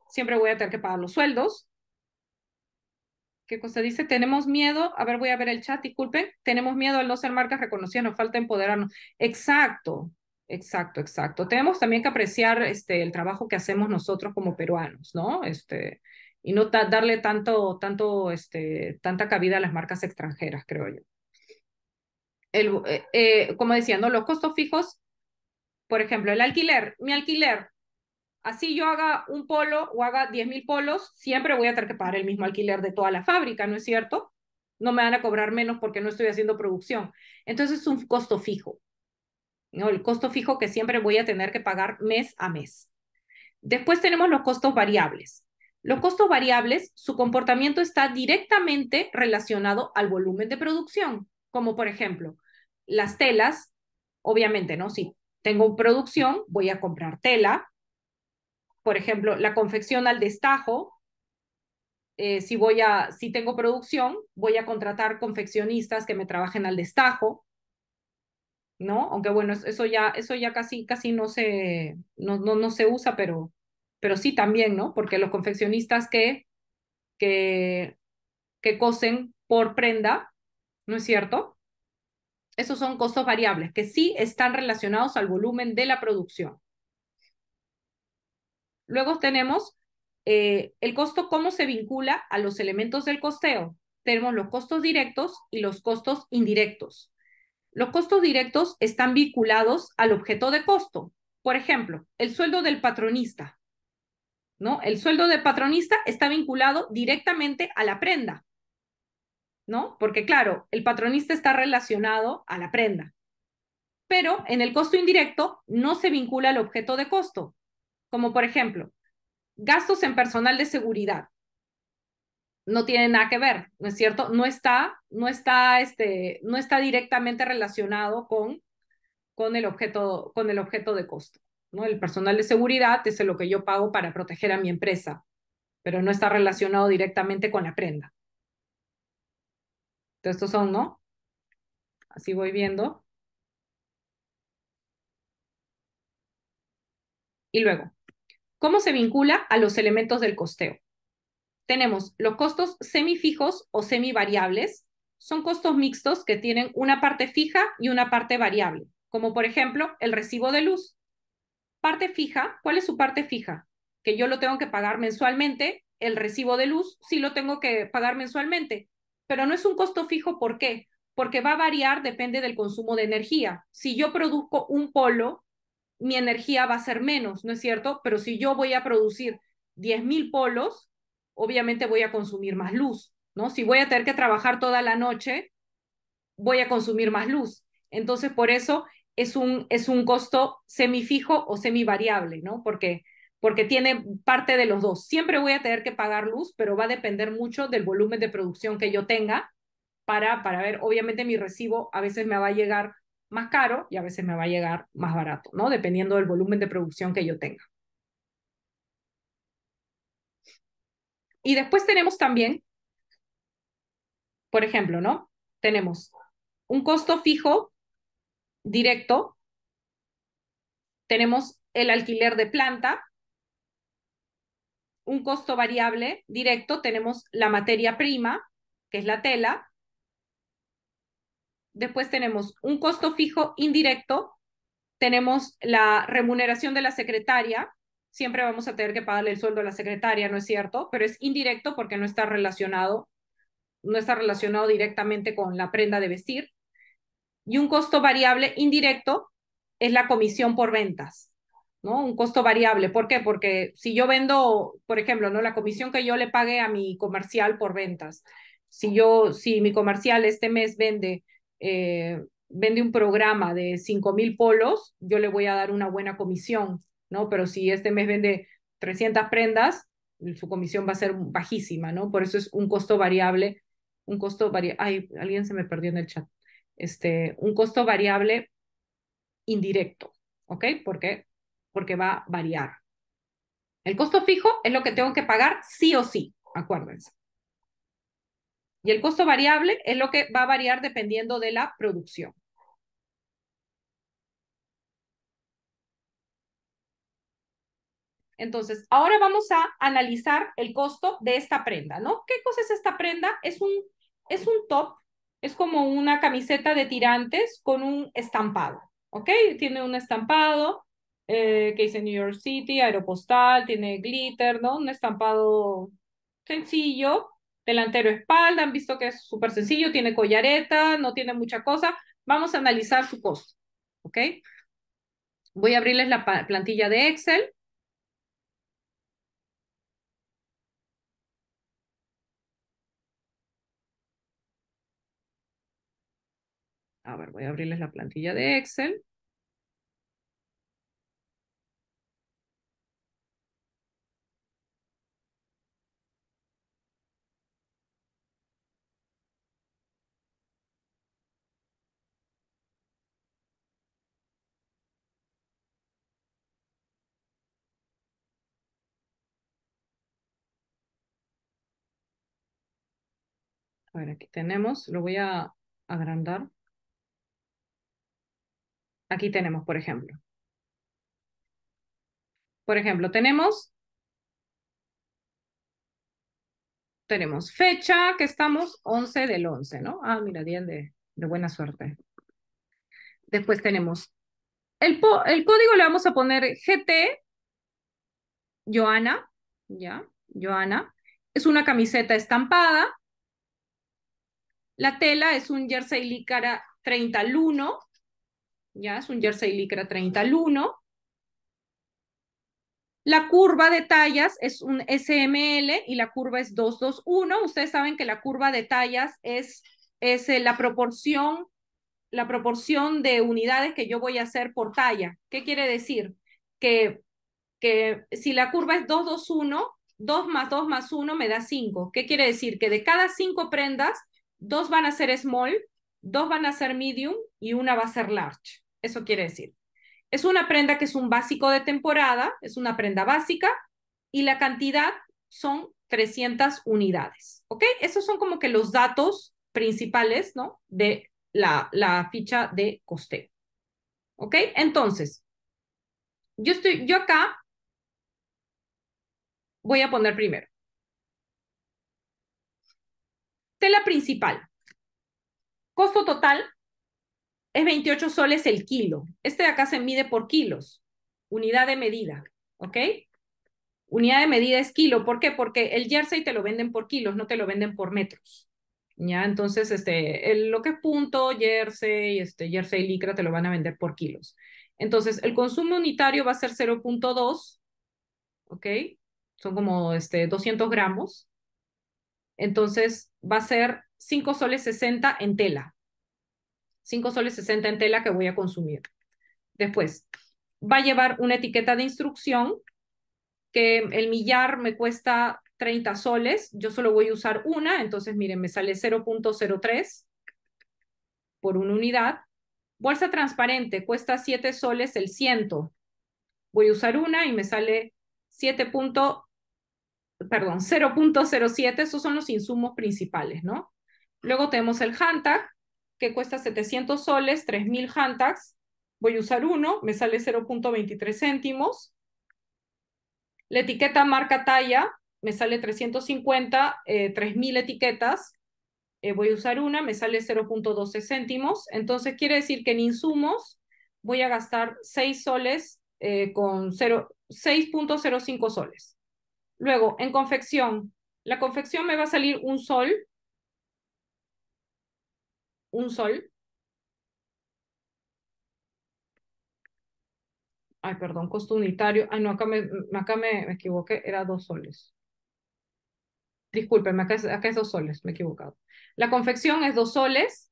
Siempre voy a tener que pagar los sueldos. ¿Qué cosa dice? Tenemos miedo, a ver, voy a ver el chat, disculpen, tenemos miedo al no ser marcas reconocidas, nos falta empoderarnos. Exacto, exacto, exacto. Tenemos también que apreciar este, el trabajo que hacemos nosotros como peruanos, ¿no? Este, y no darle tanto, tanto, este, tanta cabida a las marcas extranjeras, creo yo. El, eh, eh, como decía, los costos fijos, por ejemplo, el alquiler, mi alquiler, así yo haga un polo o haga 10.000 polos, siempre voy a tener que pagar el mismo alquiler de toda la fábrica, ¿no es cierto? No me van a cobrar menos porque no estoy haciendo producción. Entonces es un costo fijo, ¿no? el costo fijo que siempre voy a tener que pagar mes a mes. Después tenemos los costos variables. Los costos variables, su comportamiento está directamente relacionado al volumen de producción, como por ejemplo las telas, obviamente, ¿no? Si tengo producción, voy a comprar tela, por ejemplo, la confección al destajo, eh, si, voy a, si tengo producción, voy a contratar confeccionistas que me trabajen al destajo, ¿no? Aunque bueno, eso ya, eso ya casi, casi no, se, no, no, no se usa, pero pero sí también, ¿no? Porque los confeccionistas que, que, cosen por prenda, ¿no es cierto? Esos son costos variables que sí están relacionados al volumen de la producción. Luego tenemos eh, el costo, cómo se vincula a los elementos del costeo. Tenemos los costos directos y los costos indirectos. Los costos directos están vinculados al objeto de costo. Por ejemplo, el sueldo del patronista. ¿no? El sueldo de patronista está vinculado directamente a la prenda, ¿no? Porque claro, el patronista está relacionado a la prenda. Pero en el costo indirecto no se vincula al objeto de costo, como por ejemplo, gastos en personal de seguridad. No tiene nada que ver, ¿no es cierto? No está, no está, este, no está directamente relacionado con, con, el objeto, con el objeto de costo. El personal de seguridad es lo que yo pago para proteger a mi empresa, pero no está relacionado directamente con la prenda. Entonces, estos son, ¿no? Así voy viendo. Y luego, ¿cómo se vincula a los elementos del costeo? Tenemos los costos semifijos o semivariables. Son costos mixtos que tienen una parte fija y una parte variable, como por ejemplo el recibo de luz parte fija, ¿cuál es su parte fija? Que yo lo tengo que pagar mensualmente, el recibo de luz sí lo tengo que pagar mensualmente, pero no es un costo fijo, ¿por qué? Porque va a variar, depende del consumo de energía. Si yo produzco un polo, mi energía va a ser menos, ¿no es cierto? Pero si yo voy a producir 10.000 polos, obviamente voy a consumir más luz, ¿no? Si voy a tener que trabajar toda la noche, voy a consumir más luz. Entonces, por eso es un, es un costo semifijo o semivariable, ¿no? Porque, porque tiene parte de los dos. Siempre voy a tener que pagar luz, pero va a depender mucho del volumen de producción que yo tenga para, para ver, obviamente mi recibo a veces me va a llegar más caro y a veces me va a llegar más barato, ¿no? Dependiendo del volumen de producción que yo tenga. Y después tenemos también, por ejemplo, ¿no? Tenemos un costo fijo directo, tenemos el alquiler de planta, un costo variable directo, tenemos la materia prima, que es la tela, después tenemos un costo fijo indirecto, tenemos la remuneración de la secretaria, siempre vamos a tener que pagarle el sueldo a la secretaria, ¿no es cierto? Pero es indirecto porque no está relacionado, no está relacionado directamente con la prenda de vestir. Y un costo variable indirecto es la comisión por ventas, ¿no? Un costo variable. ¿Por qué? Porque si yo vendo, por ejemplo, ¿no? La comisión que yo le pagué a mi comercial por ventas. Si yo, si mi comercial este mes vende, eh, vende un programa de 5,000 mil polos, yo le voy a dar una buena comisión, ¿no? Pero si este mes vende 300 prendas, su comisión va a ser bajísima, ¿no? Por eso es un costo variable, un costo variable. Ay, alguien se me perdió en el chat este, un costo variable indirecto, ¿ok? ¿Por qué? Porque va a variar. El costo fijo es lo que tengo que pagar sí o sí, acuérdense. Y el costo variable es lo que va a variar dependiendo de la producción. Entonces, ahora vamos a analizar el costo de esta prenda, ¿no? ¿Qué cosa es esta prenda? Es un, es un top es como una camiseta de tirantes con un estampado, ¿ok? Tiene un estampado eh, que dice New York City, Aeropostal, tiene glitter, ¿no? Un estampado sencillo, delantero espalda, han visto que es súper sencillo, tiene collareta, no tiene mucha cosa. Vamos a analizar su costo, ¿ok? Voy a abrirles la plantilla de Excel A ver, voy a abrirles la plantilla de Excel. A ver, aquí tenemos, lo voy a agrandar Aquí tenemos, por ejemplo. Por ejemplo, tenemos tenemos fecha que estamos 11 del 11, ¿no? Ah, mira, bien, de, de buena suerte. Después tenemos el, el, código, le vamos a poner GT, Joana, ¿ya? Joana. Es una camiseta estampada. La tela es un jersey lícara 30 al 1, ya es un jersey licra 30 al 1. La curva de tallas es un SML y la curva es 221. Ustedes saben que la curva de tallas es, eh, la proporción de unidades que yo voy a hacer por talla. ¿Qué quiere decir? Que, si la curva es 2, 2, 1, 2 más 2 más 1 me da 5. ¿Qué quiere decir? Que de cada 5 prendas, 2 van a ser small, 2 van a ser medium y una va a ser large. Eso quiere decir, es una prenda que es un básico de temporada, es una prenda básica y la cantidad son 300 unidades, ¿ok? Esos son como que los datos principales, ¿no? De la, la ficha de costeo, ¿ok? Entonces, yo estoy, yo acá voy a poner primero. Tela principal. Costo total es 28 soles el kilo. Este de acá se mide por kilos, unidad de medida, ¿ok? Unidad de medida es kilo. ¿Por qué? Porque el jersey te lo venden por kilos, no te lo venden por metros. ¿Ya? Entonces, este, el, lo que es punto, jersey, este, jersey licra, te lo van a vender por kilos. Entonces, el consumo unitario va a ser 0.2, ¿ok? Son como este, 200 gramos. Entonces, va a ser 5 soles 60 en tela. 5 soles 60 en tela que voy a consumir. Después, va a llevar una etiqueta de instrucción que el millar me cuesta 30 soles, yo solo voy a usar una, entonces miren, me sale 0.03 por una unidad. Bolsa transparente cuesta 7 soles el ciento. Voy a usar una y me sale 7. 0.07, esos son los insumos principales, ¿no? Luego tenemos el handtag, que cuesta 700 soles, 3.000 handtags. Voy a usar uno, me sale 0.23 céntimos. La etiqueta marca talla, me sale 350, 3.000 eh, etiquetas. Eh, voy a usar una, me sale 0.12 céntimos. Entonces quiere decir que en insumos voy a gastar 6 soles eh, con 6.05 soles. Luego, en confección, la confección me va a salir un sol, un sol. Ay, perdón, costo unitario. Ay, ah, no, acá me, me, equivoqué, era dos soles. Disculpen, acá, acá es dos soles, me he equivocado. La confección es dos soles,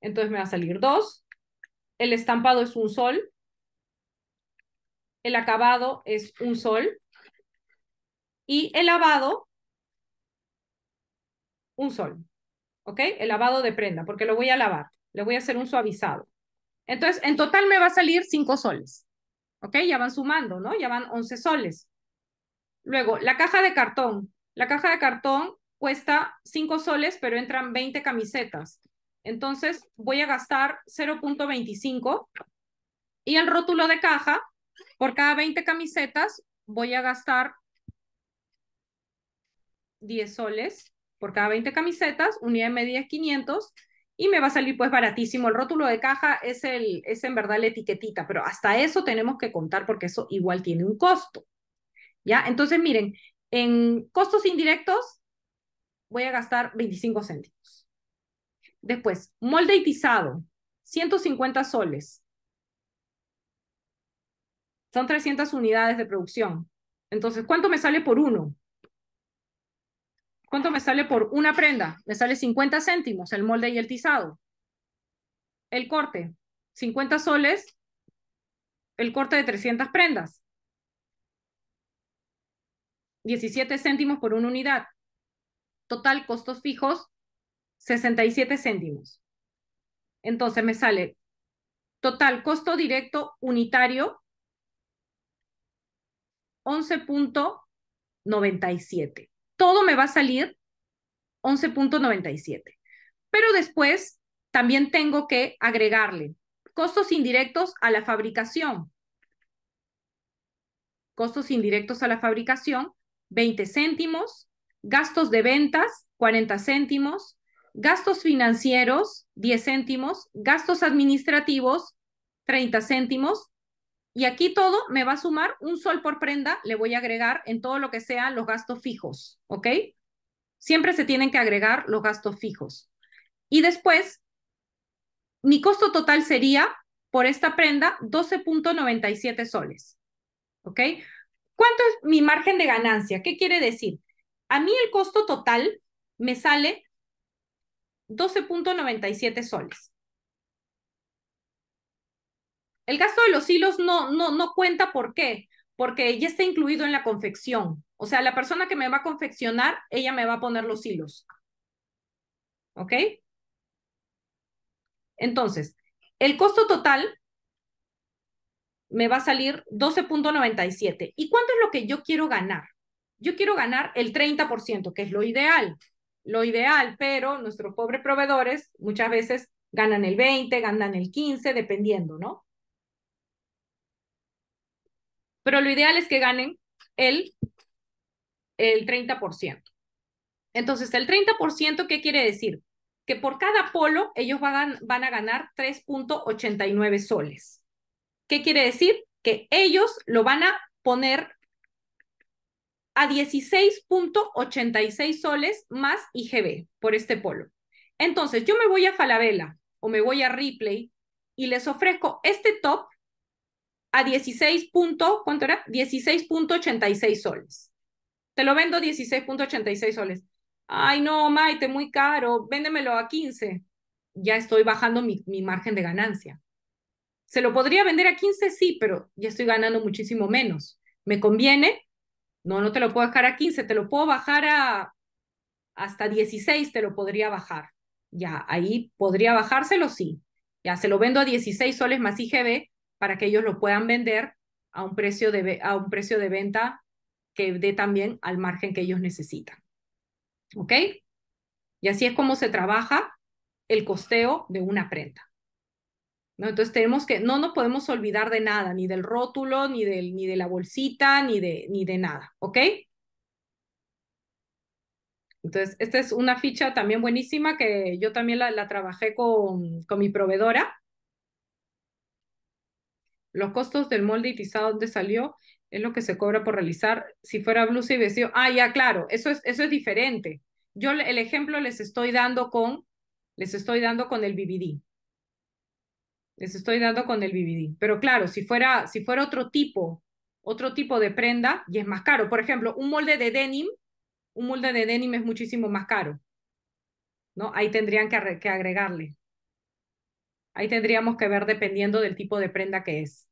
entonces me va a salir dos. El estampado es un sol. El acabado es un sol. Y el lavado, un sol. ¿ok? El lavado de prenda, porque lo voy a lavar, le voy a hacer un suavizado. Entonces, en total me va a salir 5 soles, ¿ok? Ya van sumando, ¿no? Ya van 11 soles. Luego, la caja de cartón. La caja de cartón cuesta 5 soles, pero entran 20 camisetas. Entonces, voy a gastar 0.25 y el rótulo de caja, por cada 20 camisetas, voy a gastar 10 soles por cada 20 camisetas, unidad de medida es 500 y me va a salir pues baratísimo. El rótulo de caja es, el, es en verdad la etiquetita, pero hasta eso tenemos que contar porque eso igual tiene un costo. ¿Ya? Entonces, miren, en costos indirectos voy a gastar 25 céntimos. Después, molde y tizado, 150 soles. Son 300 unidades de producción. Entonces, ¿cuánto me sale por uno? ¿Cuánto me sale por una prenda? Me sale 50 céntimos el molde y el tizado. El corte, 50 soles, el corte de 300 prendas. 17 céntimos por una unidad. Total, costos fijos, 67 céntimos. Entonces me sale total costo directo unitario 11.97 todo me va a salir 11.97. Pero después también tengo que agregarle costos indirectos a la fabricación. Costos indirectos a la fabricación, 20 céntimos. Gastos de ventas, 40 céntimos. Gastos financieros, 10 céntimos. Gastos administrativos, 30 céntimos. Y aquí todo me va a sumar un sol por prenda, le voy a agregar en todo lo que sea los gastos fijos, ¿ok? Siempre se tienen que agregar los gastos fijos. Y después, mi costo total sería por esta prenda 12.97 soles, ¿ok? ¿Cuánto es mi margen de ganancia? ¿Qué quiere decir? A mí el costo total me sale 12.97 soles. El gasto de los hilos no, no, no cuenta por qué, porque ya está incluido en la confección. O sea, la persona que me va a confeccionar, ella me va a poner los hilos. ¿Ok? Entonces, el costo total me va a salir 12.97. ¿Y cuánto es lo que yo quiero ganar? Yo quiero ganar el 30%, que es lo ideal. Lo ideal, pero nuestros pobres proveedores muchas veces ganan el 20, ganan el 15, dependiendo, ¿no? pero lo ideal es que ganen el, el 30%. Entonces, el 30%, ¿qué quiere decir? Que por cada polo ellos van a, van a ganar 3.89 soles. ¿Qué quiere decir? Que ellos lo van a poner a 16.86 soles más IGB por este polo. Entonces, yo me voy a Falabella o me voy a Ripley y les ofrezco este top a 16 ¿cuánto era? 16.86 soles. Te lo vendo 16.86 soles. Ay, no, Maite, muy caro, véndemelo a 15. Ya estoy bajando mi, mi margen de ganancia. ¿Se lo podría vender a 15? Sí, pero ya estoy ganando muchísimo menos. ¿Me conviene? No, no te lo puedo dejar a 15, te lo puedo bajar a hasta 16, te lo podría bajar. Ya, ahí podría bajárselo, sí. Ya, se lo vendo a 16 soles más IGB, para que ellos lo puedan vender a un precio de, a un precio de venta que dé también al margen que ellos necesitan. ¿Ok? Y así es como se trabaja el costeo de una prenda. Entonces tenemos que, no nos podemos olvidar de nada, ni del rótulo, ni, del, ni de la bolsita, ni de, ni de nada, ¿ok? Entonces, esta es una ficha también buenísima que yo también la, la trabajé con, con mi proveedora los costos del molde y tizado donde salió es lo que se cobra por realizar. Si fuera blusa y vestido, ah, ya, claro, eso es, eso es diferente. Yo el ejemplo les estoy dando con, les estoy dando con el BBD. Les estoy dando con el BBD. Pero claro, si fuera, si fuera otro tipo, otro tipo de prenda, y es más caro. Por ejemplo, un molde de denim, un molde de denim es muchísimo más caro. ¿No? Ahí tendrían que, que agregarle. Ahí tendríamos que ver dependiendo del tipo de prenda que es.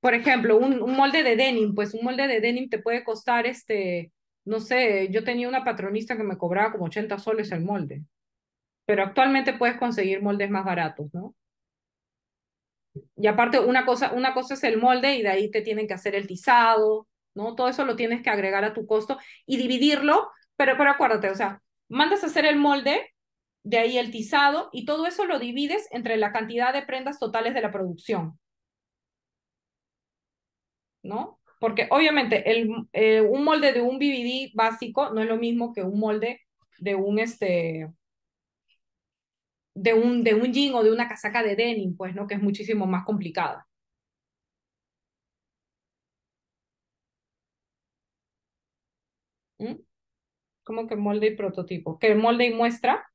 Por ejemplo, un, molde de denim, pues un molde de denim te puede costar, este, no sé, yo tenía una patronista que me cobraba como 80 soles el molde, pero actualmente puedes conseguir moldes más baratos, ¿no? Y aparte, una cosa, una cosa es el molde y de ahí te tienen que hacer el tizado, ¿no? Todo eso lo tienes que agregar a tu costo y dividirlo, pero, pero acuérdate, o sea, mandas a hacer el molde, de ahí el tizado, y todo eso lo divides entre la cantidad de prendas totales de la producción. ¿No? Porque obviamente el, eh, un molde de un BBD básico no es lo mismo que un molde de un este de un, de un jean o de una casaca de denim, pues, ¿no? Que es muchísimo más complicada. como que molde y prototipo? ¿Que molde y muestra?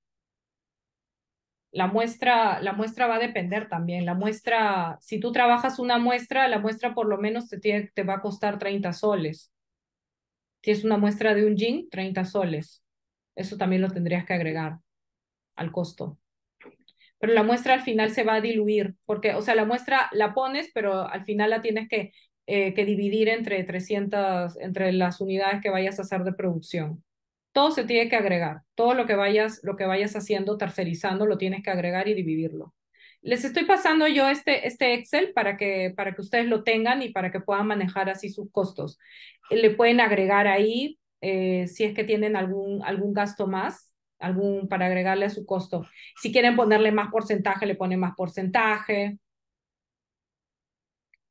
La muestra, la muestra va a depender también. La muestra, si tú trabajas una muestra, la muestra por lo menos te, te va a costar 30 soles. Si es una muestra de un jean, 30 soles. Eso también lo tendrías que agregar al costo. Pero la muestra al final se va a diluir, porque, o sea, la muestra la pones, pero al final la tienes que, eh, que dividir entre 300, entre las unidades que vayas a hacer de producción todo se tiene que agregar, todo lo que vayas, lo que vayas haciendo, tercerizando, lo tienes que agregar y dividirlo. Les estoy pasando yo este, este Excel para que, para que ustedes lo tengan y para que puedan manejar así sus costos. Eh, le pueden agregar ahí eh, si es que tienen algún, algún gasto más, algún para agregarle a su costo. Si quieren ponerle más porcentaje, le ponen más porcentaje.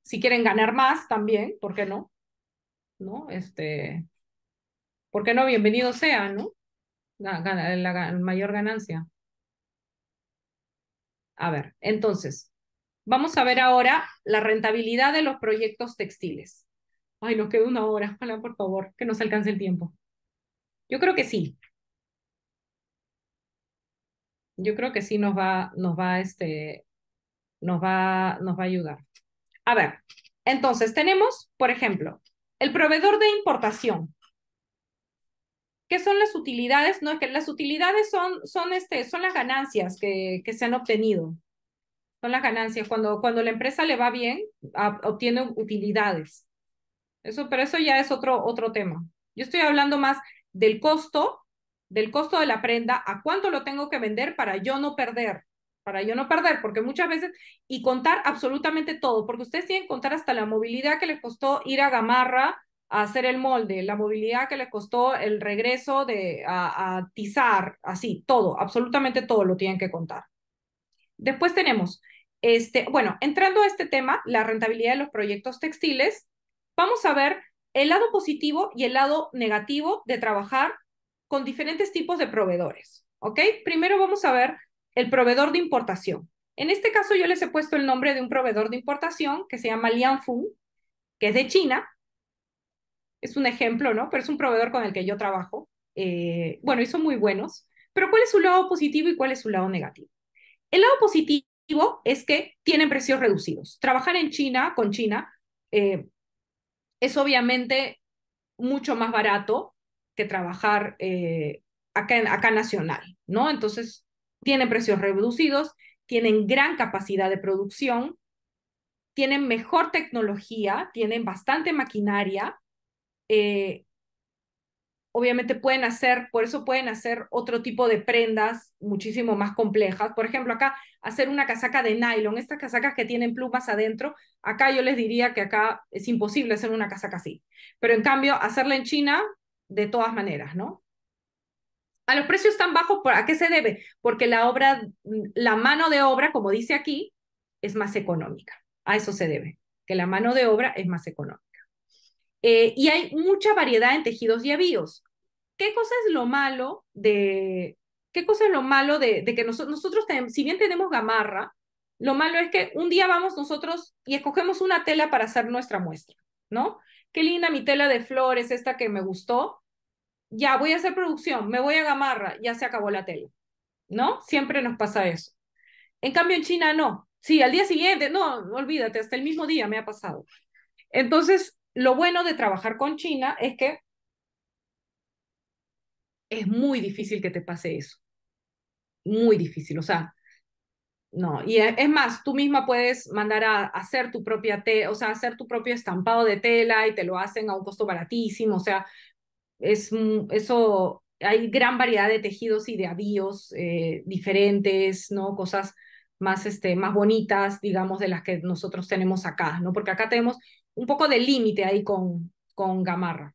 Si quieren ganar más también, ¿por qué no? ¿No? Este, ¿por qué no? Bienvenido sea, ¿no? La, mayor ganancia. A ver, entonces, vamos a ver ahora la rentabilidad de los proyectos textiles. Ay, nos queda una hora, Hola, por favor, que nos alcance el tiempo. Yo creo que sí. Yo creo que sí nos va, nos va, este, nos va, nos va a ayudar. A ver, entonces tenemos, por ejemplo, el proveedor de importación. ¿Qué son las utilidades? No, que las utilidades son, son, este, son las ganancias que, que se han obtenido. Son las ganancias. Cuando, cuando la empresa le va bien, obtiene utilidades. Eso, pero eso ya es otro, otro tema. Yo estoy hablando más del costo, del costo de la prenda, a cuánto lo tengo que vender para yo no perder, para yo no perder, porque muchas veces, y contar absolutamente todo, porque ustedes tienen que contar hasta la movilidad que les costó ir a Gamarra, hacer el molde, la movilidad que les costó el regreso de, a, tizar, así, todo, absolutamente todo lo tienen que contar. Después tenemos, este, bueno, entrando a este tema, la rentabilidad de los proyectos textiles, vamos a ver el lado positivo y el lado negativo de trabajar con diferentes tipos de proveedores, ¿ok? Primero vamos a ver el proveedor de importación. En este caso yo les he puesto el nombre de un proveedor de importación que se llama Lianfeng, que es de China, es un ejemplo, ¿no? Pero es un proveedor con el que yo trabajo. Eh, bueno, y son muy buenos. Pero ¿cuál es su lado positivo y cuál es su lado negativo? El lado positivo es que tienen precios reducidos. Trabajar en China, con China, eh, es obviamente mucho más barato que trabajar eh, acá, acá nacional, ¿no? Entonces, tienen precios reducidos, tienen gran capacidad de producción, tienen mejor tecnología, tienen bastante maquinaria, eh, obviamente pueden hacer, por eso pueden hacer otro tipo de prendas muchísimo más complejas. Por ejemplo, acá hacer una casaca de nylon, estas casacas que tienen plumas adentro, acá yo les diría que acá es imposible hacer una casaca así. Pero en cambio, hacerla en China, de todas maneras, ¿no? A los precios tan bajos, ¿a qué se debe? Porque la obra, la mano de obra, como dice aquí, es más económica. A eso se debe, que la mano de obra es más económica. Eh, y hay mucha variedad en tejidos y avíos. ¿Qué cosa es lo malo de, qué cosa es lo malo de, de que nosotros, si bien tenemos gamarra, lo malo es que un día vamos nosotros y escogemos una tela para hacer nuestra muestra, ¿no? Qué linda mi tela de flores, esta que me gustó. Ya voy a hacer producción, me voy a gamarra, ya se acabó la tela, ¿no? Siempre nos pasa eso. En cambio, en China no. Sí, al día siguiente, no, olvídate, hasta el mismo día me ha pasado. Entonces, lo bueno de trabajar con China es que es muy difícil que te pase eso. Muy difícil, o sea, no, y e, es más, tú misma puedes mandar a, hacer tu propia te o sea, hacer tu propio estampado de tela y te lo hacen a un costo baratísimo, o sea, es eso hay gran variedad de tejidos y de avíos eh, diferentes, ¿no? Cosas más, este, más bonitas, digamos, de las que nosotros tenemos acá, ¿no? Porque acá tenemos un poco de límite ahí con, con Gamarra.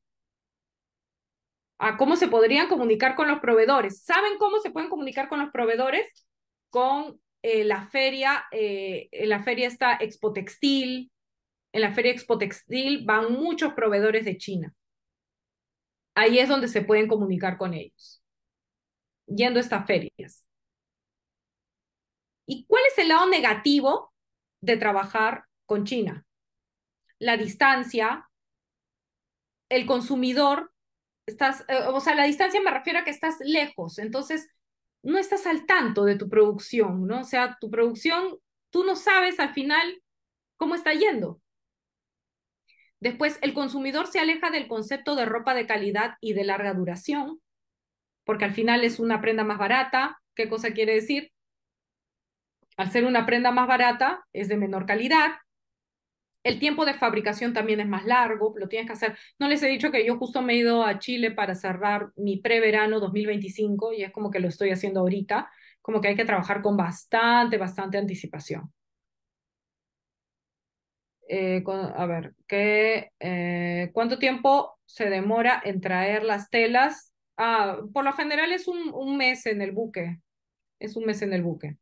A cómo se podrían comunicar con los proveedores. ¿Saben cómo se pueden comunicar con los proveedores? Con eh, la feria, eh, en la feria está Expo Textil, en la feria Expo Textil van muchos proveedores de China. Ahí es donde se pueden comunicar con ellos, yendo a estas ferias. ¿Y cuál es el lado negativo de trabajar con China? la distancia, el consumidor, estás, eh, o sea, la distancia me refiero a que estás lejos, entonces no estás al tanto de tu producción, ¿no? O sea, tu producción, tú no sabes al final cómo está yendo. Después, el consumidor se aleja del concepto de ropa de calidad y de larga duración, porque al final es una prenda más barata. ¿Qué cosa quiere decir? Al ser una prenda más barata, es de menor calidad, el tiempo de fabricación también es más largo, lo tienes que hacer. No les he dicho que yo justo me he ido a Chile para cerrar mi preverano 2025 y es como que lo estoy haciendo ahorita, como que hay que trabajar con bastante, bastante anticipación. Eh, a ver, ¿qué, eh, ¿cuánto tiempo se demora en traer las telas? Ah, por lo general es un, un mes en el buque, es un mes en el buque.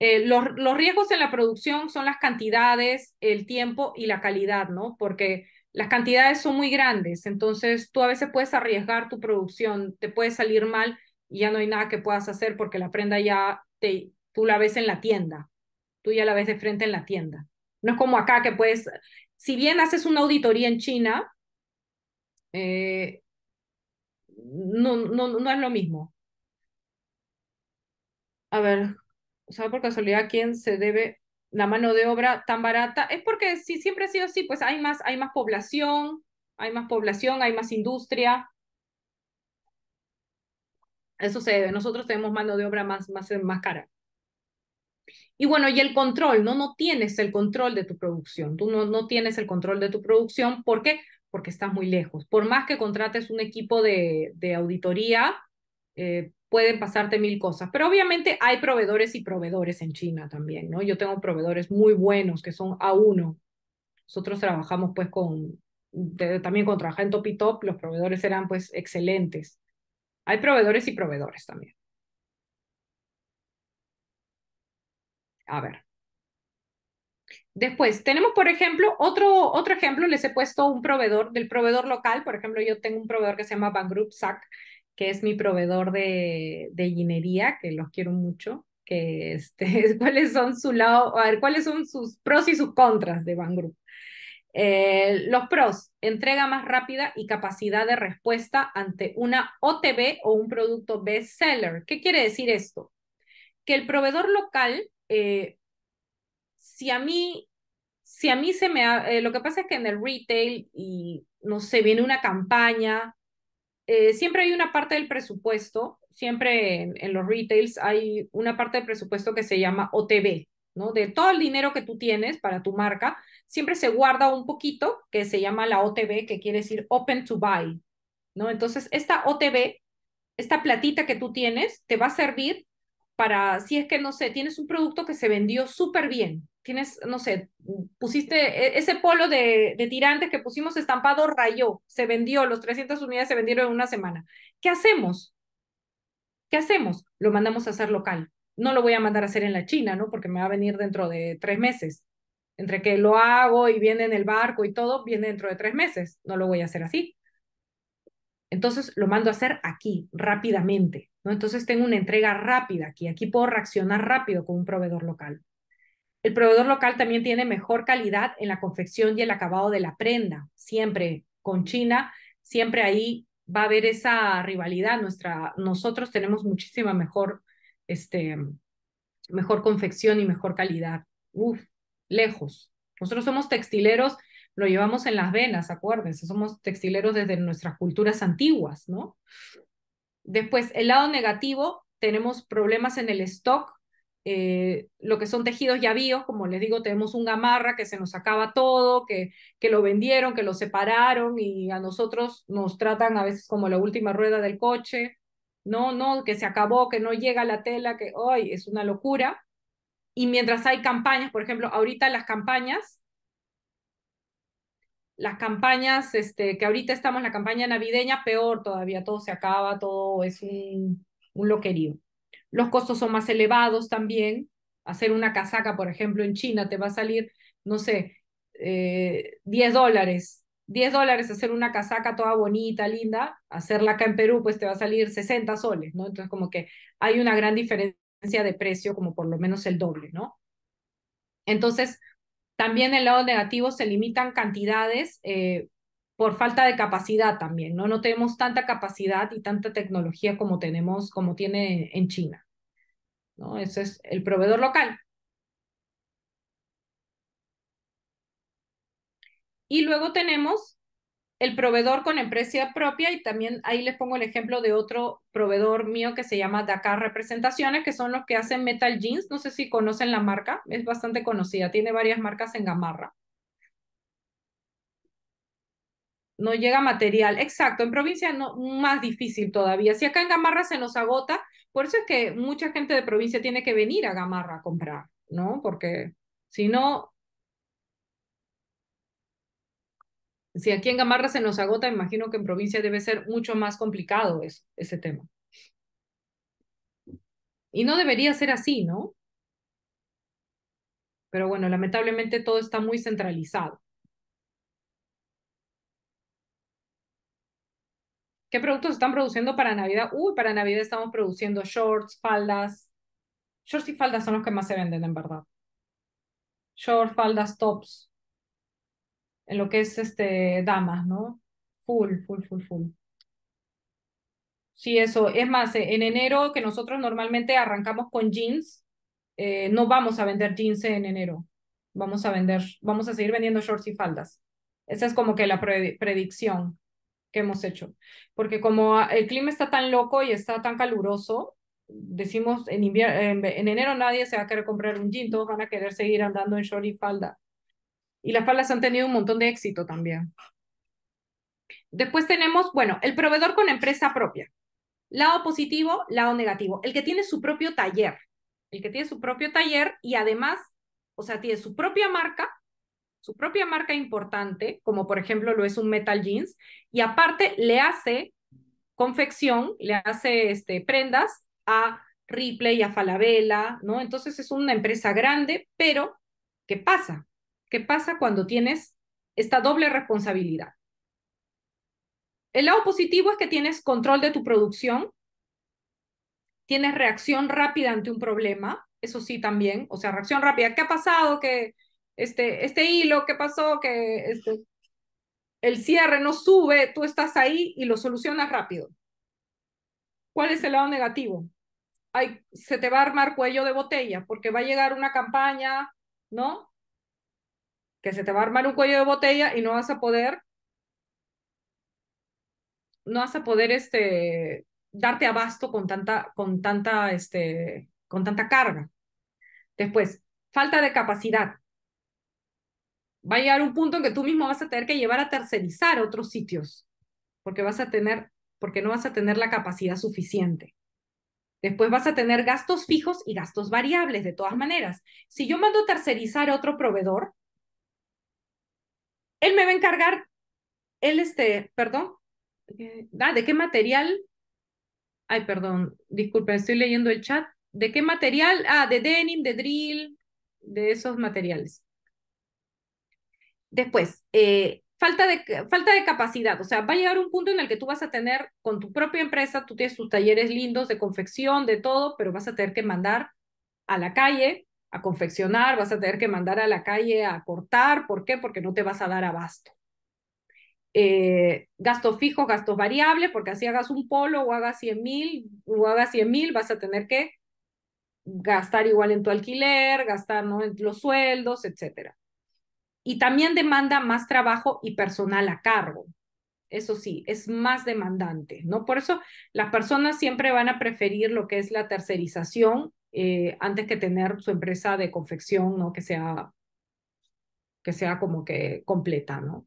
Eh, los, riesgos en la producción son las cantidades, el tiempo y la calidad, ¿no? Porque las cantidades son muy grandes, entonces tú a veces puedes arriesgar tu producción, te puede salir mal y ya no hay nada que puedas hacer porque la prenda ya te, tú la ves en la tienda, tú ya la ves de frente en la tienda. No es como acá que puedes, si bien haces una auditoría en China, eh, no, no, no es lo mismo. A ver, ¿sabe por casualidad a quién se debe la mano de obra tan barata? Es porque si siempre ha sido así, pues hay más, hay más población, hay más población, hay más industria. Eso se debe. Nosotros tenemos mano de obra más, más, más cara. Y bueno, y el control, ¿no? No tienes el control de tu producción. Tú no, no tienes el control de tu producción. ¿Por qué? Porque estás muy lejos. Por más que contrates un equipo de, de auditoría, eh, pueden pasarte mil cosas. Pero obviamente hay proveedores y proveedores en China también, ¿no? Yo tengo proveedores muy buenos que son A1. Nosotros trabajamos pues con, también con trabajar en Top Top, los proveedores eran pues excelentes. Hay proveedores y proveedores también. A ver. Después, tenemos, por ejemplo, otro, otro ejemplo, les he puesto un proveedor del proveedor local, por ejemplo, yo tengo un proveedor que se llama Van Group SAC, que es mi proveedor de, de que los quiero mucho, que este, cuáles son su lado, a ver, cuáles son sus pros y sus contras de Van Group. Eh, los pros, entrega más rápida y capacidad de respuesta ante una OTB o un producto bestseller. ¿Qué quiere decir esto? Que el proveedor local, eh, si a mí, si a mí se me, eh, lo que pasa es que en el retail y no sé, viene una campaña eh, siempre hay una parte del presupuesto, siempre en, los retails hay una parte del presupuesto que se llama OTB, ¿no? De todo el dinero que tú tienes para tu marca, siempre se guarda un poquito que se llama la OTB, que quiere decir Open to Buy, ¿no? Entonces, esta OTB, esta platita que tú tienes, te va a servir para, si es que, no sé, tienes un producto que se vendió súper bien, tienes, no sé, pusiste e-, ese polo de, de tirantes que pusimos estampado rayó, se vendió, los 300 unidades se vendieron en una semana. ¿Qué hacemos? ¿Qué hacemos? Lo mandamos a hacer local. No lo voy a mandar a hacer en la China, ¿no? Porque me va a venir dentro de tres meses. Entre que lo hago y viene en el barco y todo, viene dentro de tres meses. No lo voy a hacer así. Entonces lo mando a hacer aquí, rápidamente. ¿no? Entonces tengo una entrega rápida aquí. Aquí puedo reaccionar rápido con un proveedor local. El proveedor local también tiene mejor calidad en la confección y el acabado de la prenda. Siempre con China, siempre ahí va a haber esa rivalidad. Nuestra, nosotros tenemos muchísima mejor, este, mejor confección y mejor calidad. Uf, lejos. Nosotros somos textileros, lo llevamos en las venas, acuérdense, somos textileros desde nuestras culturas antiguas, ¿no? Después, el lado negativo, tenemos problemas en el stock eh, lo que son tejidos ya vivos, como les digo, tenemos un gamarra que se nos acaba todo, que, que lo vendieron, que lo separaron y a nosotros nos tratan a veces como la última rueda del coche, no, no, que se acabó, que no llega la tela, que hoy es una locura. Y mientras hay campañas, por ejemplo, ahorita las campañas, las campañas, este, que ahorita estamos en la campaña navideña, peor todavía, todo se acaba, todo es un, un loquerío. Los costos son más elevados también. Hacer una casaca, por ejemplo, en China te va a salir, no sé, 10 eh, dólares. 10 dólares hacer una casaca toda bonita, linda. Hacerla acá en Perú, pues te va a salir 60 soles, ¿no? Entonces, como que hay una gran diferencia de precio, como por lo menos el doble, ¿no? Entonces, también el lado negativo se limitan cantidades eh, por falta de capacidad también, ¿no? No tenemos tanta capacidad y tanta tecnología como tenemos, como tiene en China, ¿no? Ese es el proveedor local. Y luego tenemos el proveedor con empresa propia y también ahí les pongo el ejemplo de otro proveedor mío que se llama Dakar Representaciones, que son los que hacen Metal Jeans, no sé si conocen la marca, es bastante conocida, tiene varias marcas en Gamarra. no llega material. Exacto, en provincia no, más difícil todavía. Si acá en Gamarra se nos agota, por eso es que mucha gente de provincia tiene que venir a Gamarra a comprar, ¿no? Porque si no, si aquí en Gamarra se nos agota, imagino que en provincia debe ser mucho más complicado ese tema. Y no debería ser así, ¿no? Pero bueno, lamentablemente todo está muy centralizado. ¿Qué productos están produciendo para Navidad? Uy, para Navidad estamos produciendo shorts, faldas. Shorts y faldas son los que más se venden, en verdad. Shorts, faldas, tops. En lo que es este, damas, ¿no? Full, full, full, full. Sí, eso. Es más, eh, en enero, que nosotros normalmente arrancamos con jeans, eh, no vamos a vender jeans en enero. Vamos a vender, vamos a seguir vendiendo shorts y faldas. Esa es como que la predicción que hemos hecho. Porque como el clima está tan loco y está tan caluroso, decimos en, en, enero nadie se va a querer comprar un jean, todos van a querer seguir andando en short y falda. Y las faldas han tenido un montón de éxito también. Después tenemos, bueno, el proveedor con empresa propia. Lado positivo, lado negativo. El que tiene su propio taller. El que tiene su propio taller y además, o sea, tiene su propia marca su propia marca importante, como por ejemplo lo es un Metal Jeans, y aparte le hace confección, le hace este, prendas a Ripley, a Falabella, ¿no? Entonces es una empresa grande, pero ¿qué pasa? ¿Qué pasa cuando tienes esta doble responsabilidad? El lado positivo es que tienes control de tu producción, tienes reacción rápida ante un problema, eso sí también, o sea, reacción rápida. ¿Qué ha pasado? Que este, este, hilo, ¿qué pasó? Que este, el cierre no sube, tú estás ahí y lo solucionas rápido. ¿Cuál es el lado negativo? se te va a armar cuello de botella porque va a llegar una campaña, ¿no? Que se te va a armar un cuello de botella y no vas a poder, no vas a poder, este, darte abasto con tanta, con tanta, este, con tanta carga. Después, falta de capacidad va a llegar un punto en que tú mismo vas a tener que llevar a tercerizar otros sitios, porque vas a tener, porque no vas a tener la capacidad suficiente. Después vas a tener gastos fijos y gastos variables, de todas maneras. Si yo mando a tercerizar a otro proveedor, él me va a encargar, él este, perdón, ¿de qué ah, material? Ay, perdón, disculpen, estoy leyendo el chat. ¿De qué material? Ah, de denim, de drill, de esos materiales. Después, eh, falta, de, falta de capacidad, o sea, va a llegar un punto en el que tú vas a tener con tu propia empresa, tú tienes tus talleres lindos de confección, de todo, pero vas a tener que mandar a la calle a confeccionar, vas a tener que mandar a la calle a cortar, ¿por qué? Porque no te vas a dar abasto. Eh, gasto gastos fijos, gastos variables, porque así hagas un polo o hagas 100 mil o hagas 100 mil, vas a tener que gastar igual en tu alquiler, gastar en los sueldos, etcétera y también demanda más trabajo y personal a cargo. Eso sí, es más demandante, ¿no? Por eso las personas siempre van a preferir lo que es la tercerización eh, antes que tener su empresa de confección, ¿no? Que sea, que sea como que completa, ¿no?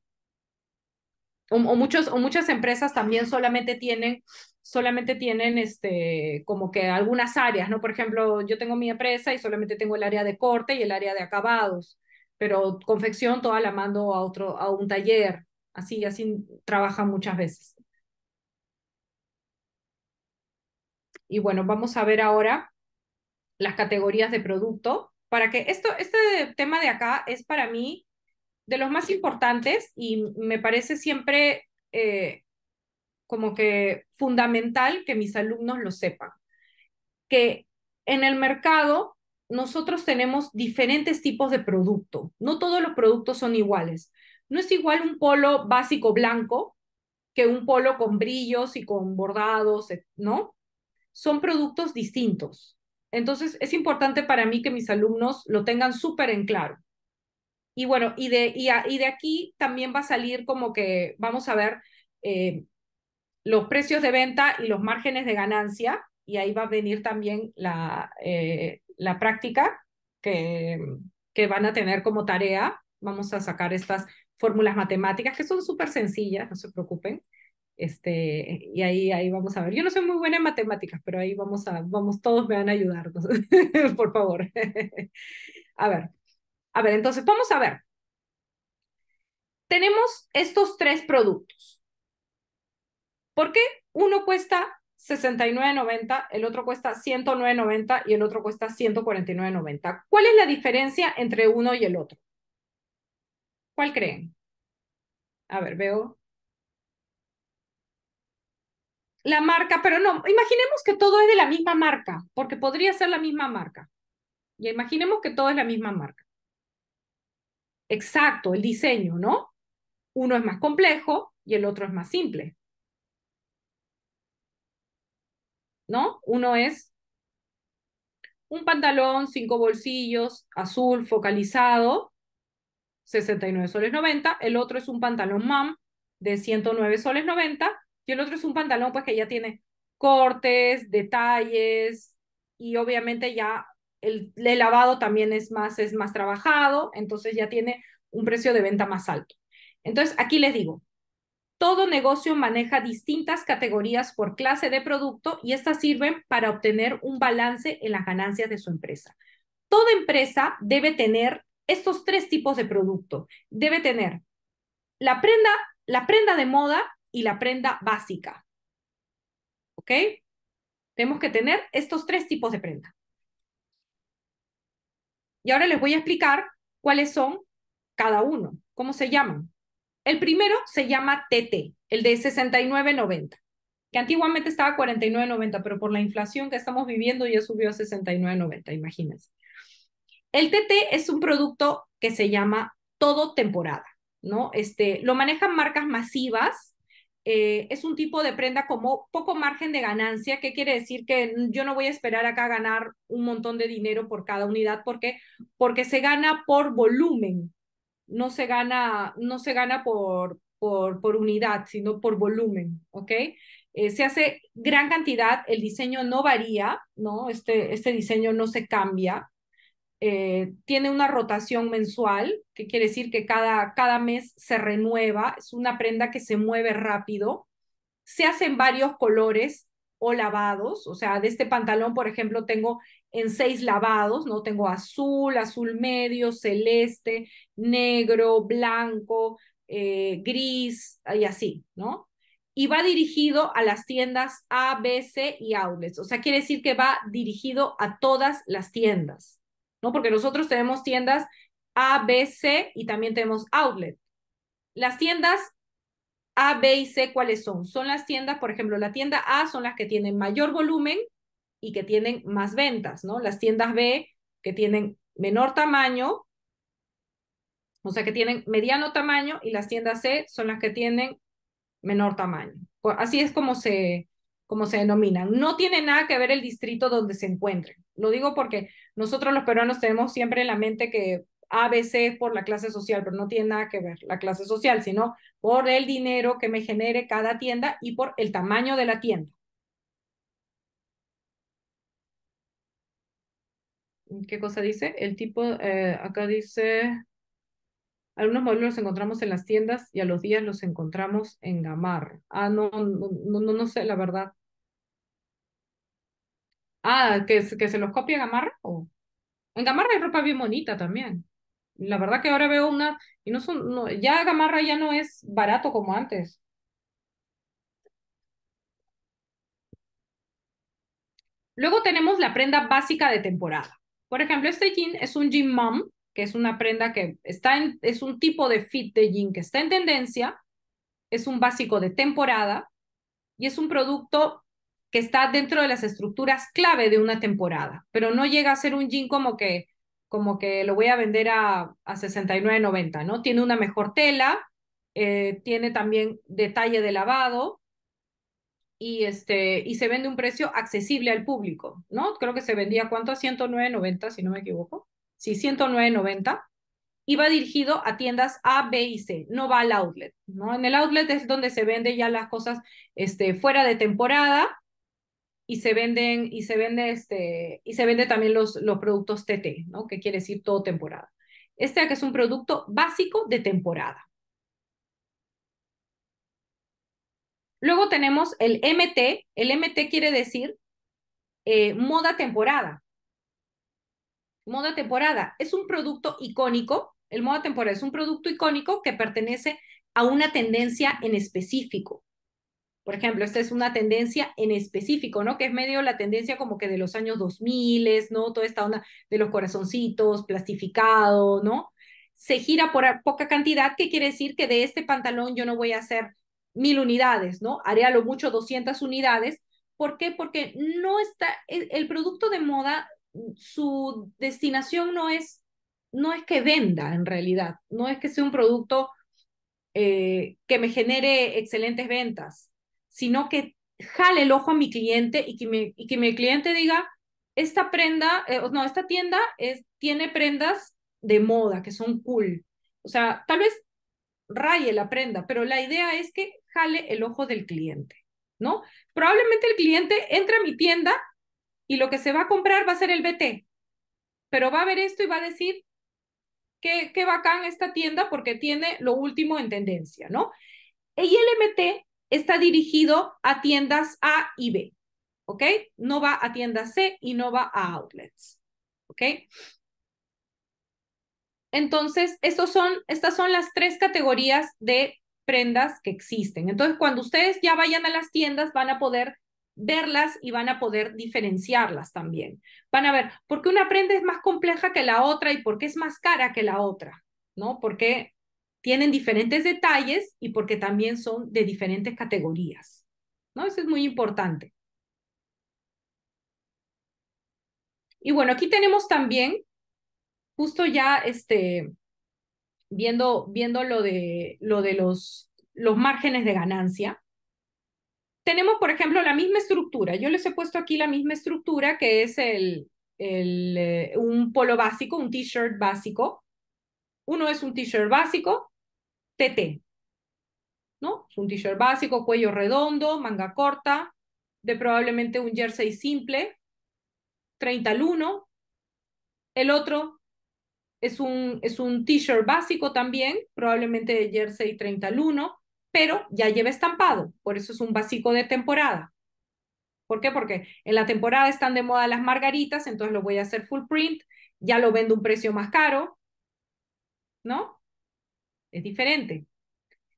O, muchos, o muchas empresas también solamente tienen, solamente tienen este, como que algunas áreas, ¿no? Por ejemplo, yo tengo mi empresa y solamente tengo el área de corte y el área de acabados pero confección toda la mando a otro, a un taller, así, así trabaja muchas veces. Y bueno, vamos a ver ahora las categorías de producto, para que esto, este tema de acá es para mí de los más importantes y me parece siempre eh, como que fundamental que mis alumnos lo sepan, que en el mercado nosotros tenemos diferentes tipos de producto. No todos los productos son iguales. No es igual un polo básico blanco que un polo con brillos y con bordados, ¿no? Son productos distintos. Entonces, es importante para mí que mis alumnos lo tengan súper en claro. Y bueno, y de, y, de aquí también va a salir como que vamos a ver eh, los precios de venta y los márgenes de ganancia, y ahí va a venir también la, eh, la práctica que, que van a tener como tarea. Vamos a sacar estas fórmulas matemáticas que son súper sencillas, no se preocupen. Este, y ahí, ahí vamos a ver. Yo no soy muy buena en matemáticas, pero ahí vamos a, vamos, todos me van a ayudarnos por favor. a ver, a ver, entonces vamos a ver. Tenemos estos tres productos. ¿Por qué uno cuesta 69.90, el otro cuesta 109.90 y el otro cuesta 149.90. ¿Cuál es la diferencia entre uno y el otro? ¿Cuál creen? A ver, veo. La marca, pero no, imaginemos que todo es de la misma marca, porque podría ser la misma marca. Y imaginemos que todo es la misma marca. Exacto, el diseño, ¿no? Uno es más complejo y el otro es más simple. Uno es un pantalón, cinco bolsillos, azul, focalizado, 69 soles 90. El otro es un pantalón MAM de 109 soles 90. Y el otro es un pantalón pues que ya tiene cortes, detalles y obviamente ya el, lavado también es más, es más trabajado, entonces ya tiene un precio de venta más alto. Entonces, aquí les digo, todo negocio maneja distintas categorías por clase de producto y estas sirven para obtener un balance en las ganancias de su empresa. Toda empresa debe tener estos tres tipos de producto. Debe tener la prenda, la prenda de moda y la prenda básica. ¿Ok? Tenemos que tener estos tres tipos de prenda. Y ahora les voy a explicar cuáles son cada uno, cómo se llaman. El primero se llama TT, el de 69.90, que antiguamente estaba 49.90, pero por la inflación que estamos viviendo ya subió a 69.90, imagínense. El TT es un producto que se llama todo temporada, ¿no? Este, lo manejan marcas masivas, eh, es un tipo de prenda como poco margen de ganancia, que quiere decir que yo no voy a esperar acá a ganar un montón de dinero por cada unidad, porque, porque se gana por volumen, no se gana, no se gana por, por, por unidad, sino por volumen, ¿ok? Eh, se hace gran cantidad, el diseño no varía, ¿no? Este, este diseño no se cambia. Eh, tiene una rotación mensual, que quiere decir que cada, cada mes se renueva, es una prenda que se mueve rápido. Se hacen varios colores o lavados, o sea, de este pantalón, por ejemplo, tengo en seis lavados, ¿no? Tengo azul, azul medio, celeste, negro, blanco, eh, gris y así, ¿no? Y va dirigido a las tiendas A, B, C y outlets. O sea, quiere decir que va dirigido a todas las tiendas, ¿no? Porque nosotros tenemos tiendas A, B, C y también tenemos outlet. Las tiendas A, B y C, ¿cuáles son? Son las tiendas, por ejemplo, la tienda A son las que tienen mayor volumen, y que tienen más ventas, ¿no? Las tiendas B que tienen menor tamaño, o sea, que tienen mediano tamaño y las tiendas C son las que tienen menor tamaño. Así es como se, como se denominan. No tiene nada que ver el distrito donde se encuentren. Lo digo porque nosotros los peruanos tenemos siempre en la mente que ABC es por la clase social, pero no tiene nada que ver la clase social, sino por el dinero que me genere cada tienda y por el tamaño de la tienda. ¿qué cosa dice? El tipo, eh, acá dice, algunos modelos los encontramos en las tiendas y a los días los encontramos en Gamar. Ah, no, no, no, no sé, la verdad. Ah, ¿que, que se los copia Gamarra? En Gamarra hay ropa bien bonita también. La verdad que ahora veo una, y no son, ya Gamarra ya no es barato como antes. Luego tenemos la prenda básica de temporada. Por ejemplo, este jean es un jean mom, que es una prenda que está en, es un tipo de fit de jean que está en tendencia, es un básico de temporada y es un producto que está dentro de las estructuras clave de una temporada, pero no llega a ser un jean como que como que lo voy a vender a, a 69.90, ¿no? Tiene una mejor tela, eh, tiene también detalle de lavado y, este, y se vende un precio accesible al público, ¿no? Creo que se vendía cuánto, 109.90, si no me equivoco. Sí, 109.90. Y va dirigido a tiendas A, B y C, no va al outlet, ¿no? En el outlet es donde se vende ya las cosas este, fuera de temporada y se venden y se vende este y se vende también los, los productos TT, ¿no? Que quiere decir todo temporada. Este que es un producto básico de temporada. Luego tenemos el MT. El MT quiere decir eh, moda temporada. Moda temporada es un producto icónico. El moda temporada es un producto icónico que pertenece a una tendencia en específico. Por ejemplo, esta es una tendencia en específico, ¿no? Que es medio la tendencia como que de los años 2000, ¿no? Toda esta onda de los corazoncitos, plastificado, ¿no? Se gira por poca cantidad, que quiere decir que de este pantalón yo no voy a hacer mil unidades, ¿no? Haré a lo mucho 200 unidades. ¿Por qué? Porque no está, e, el producto de moda, su destinación no es, no es que venda en realidad, no es que sea un producto eh, que me genere excelentes ventas, sino que jale el ojo a mi cliente y que, me, y que mi cliente diga, esta prenda, eh, no, esta tienda es, tiene prendas de moda que son cool. O sea, tal vez raye la prenda, pero la idea es que jale el ojo del cliente, ¿no? Probablemente el cliente entra a mi tienda y lo que se va a comprar va a ser el BT, pero va a ver esto y va a decir, qué, qué bacán esta tienda porque tiene lo último en tendencia, ¿no? Y el MT está dirigido a tiendas A y B, ¿ok? No va a tiendas C y no va a outlets, ¿ok? Entonces, son, estas son las tres categorías de prendas que existen. Entonces, cuando ustedes ya vayan a las tiendas, van a poder verlas y van a poder diferenciarlas también. Van a ver por qué una prenda es más compleja que la otra y por qué es más cara que la otra, ¿no? Porque tienen diferentes detalles y porque también son de diferentes categorías, ¿no? Eso es muy importante. Y bueno, aquí tenemos también, justo ya este, viendo, viendo lo de, lo de los, los márgenes de ganancia, tenemos, por ejemplo, la misma estructura. Yo les he puesto aquí la misma estructura que es el, el, eh, un polo básico, un t-shirt básico. Uno es un t-shirt básico, TT. ¿No? Es un t-shirt básico, cuello redondo, manga corta, de probablemente un jersey simple, 30 al 1. El otro, es un, es un t-shirt básico también, probablemente de jersey al 1, pero ya lleva estampado, por eso es un básico de temporada. ¿Por qué? Porque en la temporada están de moda las margaritas, entonces lo voy a hacer full print, ya lo vendo un precio más caro, ¿no? Es diferente.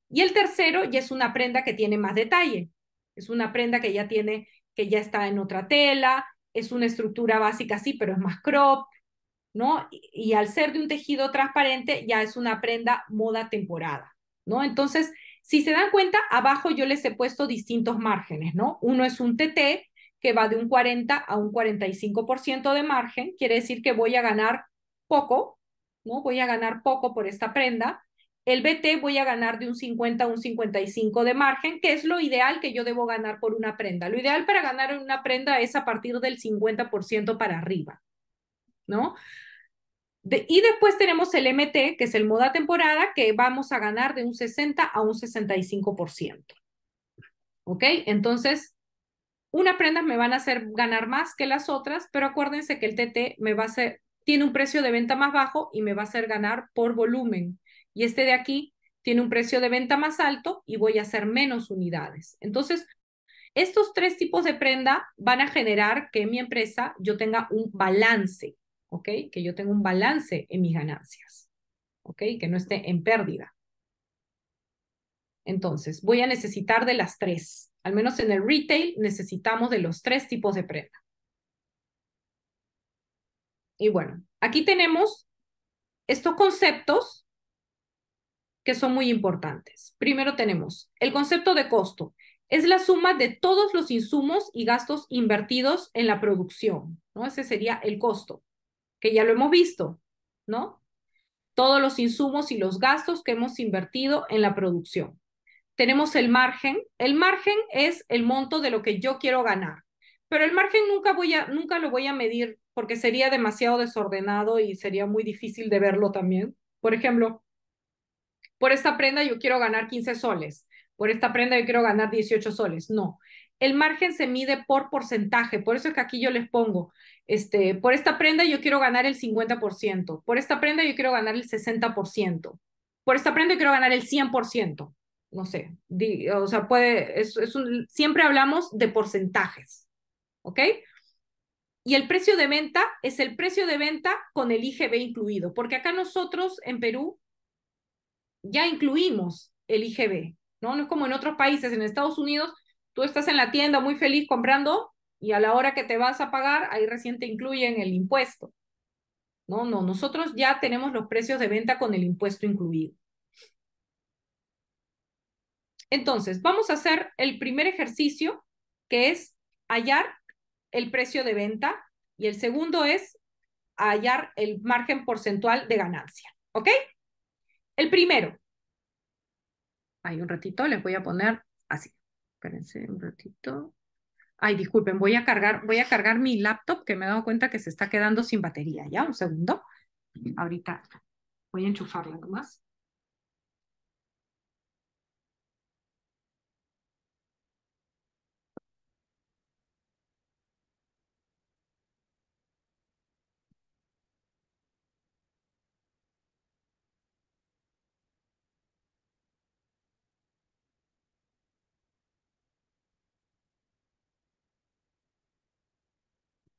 Y el tercero ya es una prenda que tiene más detalle, es una prenda que ya tiene, que ya está en otra tela, es una estructura básica, sí, pero es más crop, ¿no? Y, al ser de un tejido transparente ya es una prenda moda temporada, ¿no? Entonces, si se dan cuenta, abajo yo les he puesto distintos márgenes, ¿no? Uno es un TT que va de un 40 a un 45% de margen, quiere decir que voy a ganar poco, ¿no? Voy a ganar poco por esta prenda. El BT voy a ganar de un 50 a un 55 de margen, que es lo ideal que yo debo ganar por una prenda. Lo ideal para ganar una prenda es a partir del 50% para arriba, y después tenemos el MT, que es el moda temporada, que vamos a ganar de un 60 a un 65%. ¿Ok? Entonces, una prenda me van a hacer ganar más que las otras, pero acuérdense que el TT me va a tiene un precio de venta más bajo y me va a hacer ganar por volumen. Y este de aquí tiene un precio de venta más alto y voy a hacer menos unidades. Entonces, estos tres tipos de prenda van a generar que en mi empresa yo tenga un balance que yo tenga un balance en mis ganancias, Que no esté en pérdida. Entonces, voy a necesitar de las tres. Al menos en el retail necesitamos de los tres tipos de prenda. Y bueno, aquí tenemos estos conceptos que son muy importantes. Primero tenemos el concepto de costo. Es la suma de todos los insumos y gastos invertidos en la producción, ¿no? Ese sería el costo que ya lo hemos visto, ¿no? Todos los insumos y los gastos que hemos invertido en la producción. Tenemos el margen. El margen es el monto de lo que yo quiero ganar, pero el margen nunca, voy a, nunca lo voy a medir porque sería demasiado desordenado y sería muy difícil de verlo también. Por ejemplo, por esta prenda yo quiero ganar 15 soles, por esta prenda yo quiero ganar 18 soles. No, el margen se mide por porcentaje, por eso es que aquí yo les pongo, este, por esta prenda yo quiero ganar el 50%, por esta prenda yo quiero ganar el 60%, por esta prenda yo quiero ganar el 100%, no sé, o sea, puede, es, siempre hablamos de porcentajes, ¿ok? Y el precio de venta es el precio de venta con el IGB incluido, porque acá nosotros en Perú ya incluimos el IGB, ¿no? No es como en otros países, en Estados Unidos tú estás en la tienda muy feliz comprando y a la hora que te vas a pagar, ahí recién te incluyen el impuesto. No, no, nosotros ya tenemos los precios de venta con el impuesto incluido. Entonces, vamos a hacer el primer ejercicio, que es hallar el precio de venta, y el segundo es hallar el margen porcentual de ganancia. ¿Ok? El primero. Hay un ratito, les voy a poner así. Espérense un ratito. Ay, disculpen, voy a cargar, voy a cargar mi laptop que me he dado cuenta que se está quedando sin batería. Ya, un segundo. Ahorita voy a enchufarla más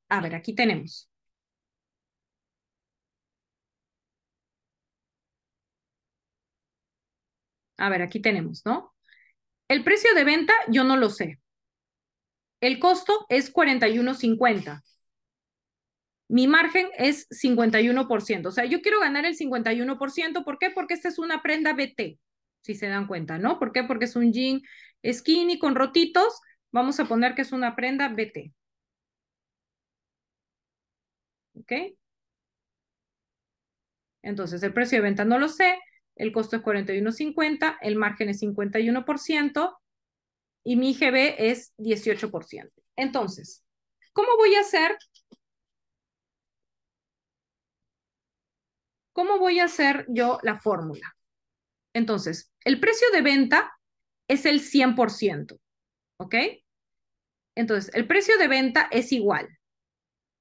A ver, aquí tenemos. A ver, aquí tenemos, ¿no? El precio de venta yo no lo sé. El costo es 41.50. Mi margen es 51%. O sea, yo quiero ganar el 51%. ¿Por qué? Porque esta es una prenda BT, si se dan cuenta, ¿no? ¿Por qué? Porque es un jean skinny con rotitos. Vamos a poner que es una prenda BT. ¿ok? Entonces el precio de venta no lo sé, el costo es 41.50, el margen es 51% y mi IGB es 18%. Entonces, ¿cómo voy a hacer? ¿Cómo voy a hacer yo la fórmula? Entonces, el precio de venta es el 100%, ¿ok? Entonces, el precio de venta es igual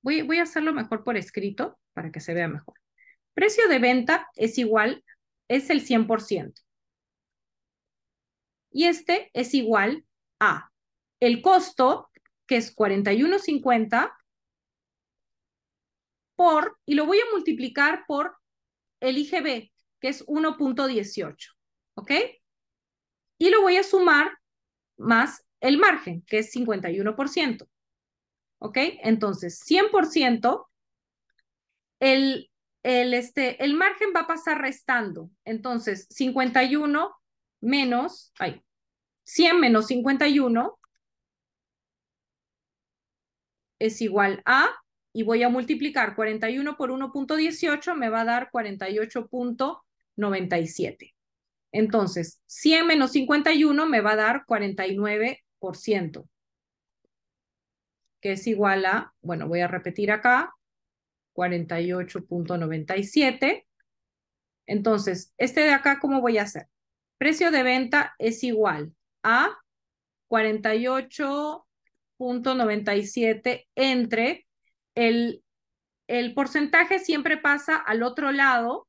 Voy, a hacerlo mejor por escrito para que se vea mejor. Precio de venta es igual, es el 100%. Y este es igual a el costo, que es 41.50, por, y lo voy a multiplicar por el IGB, que es 1.18, ¿ok? Y lo voy a sumar más el margen, que es 51%. ¿Ok? Entonces, 100%, el, este, el margen va a pasar restando. Entonces, 51 menos, ahí, 100 menos 51 es igual a, y voy a multiplicar 41 por 1.18, me va a dar 48.97. Entonces, 100 menos 51 me va a dar 49% que es igual a, bueno, voy a repetir acá, 48.97. Entonces, este de acá, ¿cómo voy a hacer? Precio de venta es igual a 48.97 entre el, el porcentaje siempre pasa al otro lado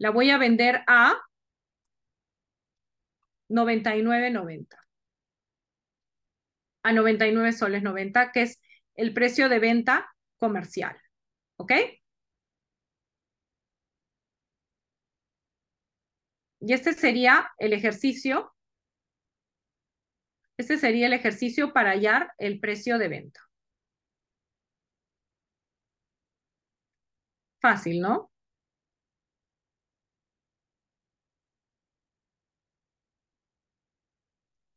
La voy a vender a 99.90. A 99 soles 90, que es el precio de venta comercial. ¿Ok? Y este sería el ejercicio. Este sería el ejercicio para hallar el precio de venta. Fácil, ¿no?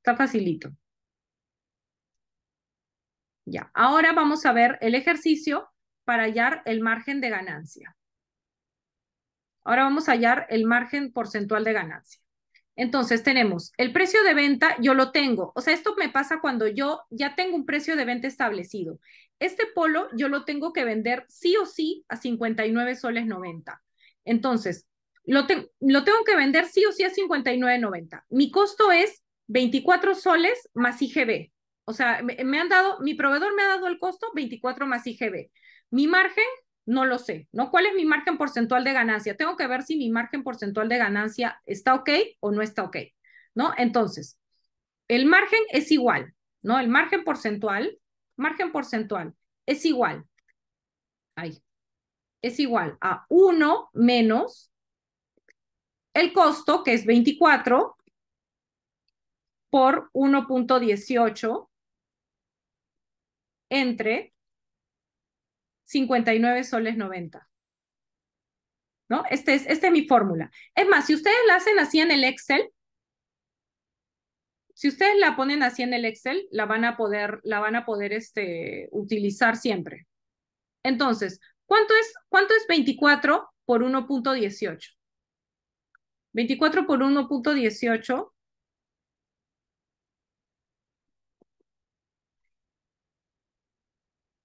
Está facilito. Ya, ahora vamos a ver el ejercicio para hallar el margen de ganancia. Ahora vamos a hallar el margen porcentual de ganancia. Entonces tenemos el precio de venta, yo lo tengo. O sea, esto me pasa cuando yo ya tengo un precio de venta establecido. Este polo yo lo tengo que vender sí o sí a 59 soles 90. Entonces, lo, lo tengo que vender sí o sí a 59.90. Mi costo es 24 soles más IGB. O sea, me, han dado, mi proveedor me ha dado el costo 24 más IGB. Mi margen, no lo sé, ¿no? ¿Cuál es mi margen porcentual de ganancia? Tengo que ver si mi margen porcentual de ganancia está ok o no está ok, ¿no? Entonces, el margen es igual, ¿no? El margen porcentual, margen porcentual es igual. Ahí. Es igual a 1 menos el costo, que es 24, por 1.18 entre 59 soles 90. ¿No? Este es, esta es mi fórmula. Es más, si ustedes la hacen así en el Excel, si ustedes la ponen así en el Excel, la van a poder, la van a poder este, utilizar siempre. Entonces, ¿cuánto es, cuánto es 24 por 1.18? 24 por 1.18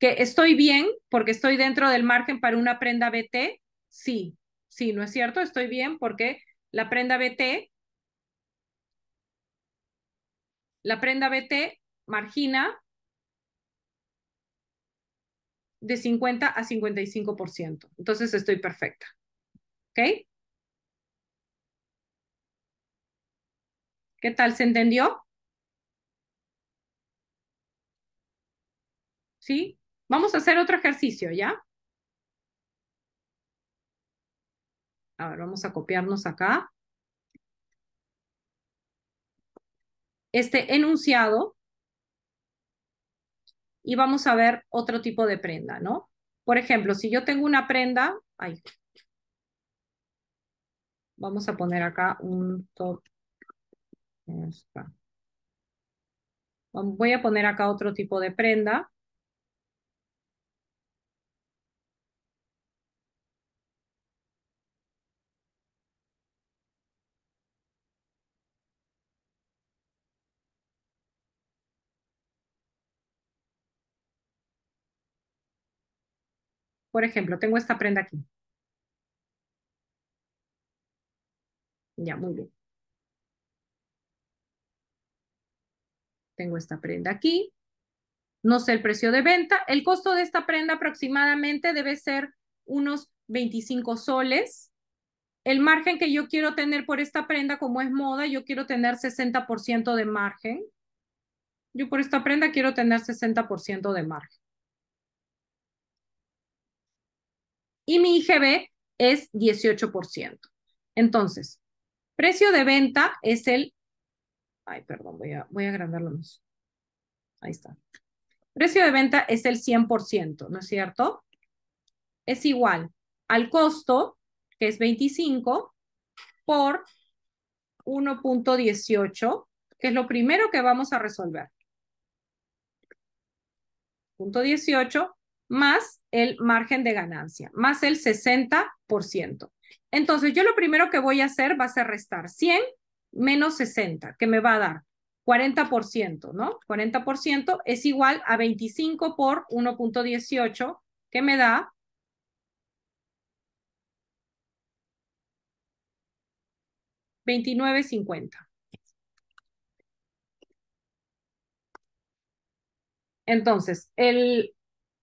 que estoy bien porque estoy dentro del margen para una prenda BT, sí, sí, ¿no es cierto? Estoy bien porque la prenda BT, la prenda BT margina de 50 a 55%. Entonces estoy perfecta. ¿Ok? ¿Qué tal? ¿Se entendió? ¿Sí? Vamos a hacer otro ejercicio, ¿ya? A ver, vamos a copiarnos acá. Este enunciado. Y vamos a ver otro tipo de prenda, ¿no? Por ejemplo, si yo tengo una prenda, vamos a poner acá un top. Voy a poner acá otro tipo de prenda. Por ejemplo, tengo esta prenda aquí. Ya, muy bien. Tengo esta prenda aquí. No sé el precio de venta. El costo de esta prenda aproximadamente debe ser unos 25 soles. El margen que yo quiero tener por esta prenda, como es moda, yo quiero tener 60% de margen. Yo por esta prenda quiero tener 60% de margen. y mi IGB es 18%. Entonces, precio de venta es el... Ay, perdón, voy a, voy a agrandarlo más. Ahí está. Precio de venta es el 100%, ¿no es cierto? Es igual al costo, que es 25, por 1.18, que es lo primero que vamos a resolver. Punto 18 más el margen de ganancia, más el 60%. Entonces, yo lo primero que voy a hacer va a ser restar 100 menos 60, que me va a dar 40%, ¿no? 40% es igual a 25 por 1.18, que me da $29.50. Entonces, el,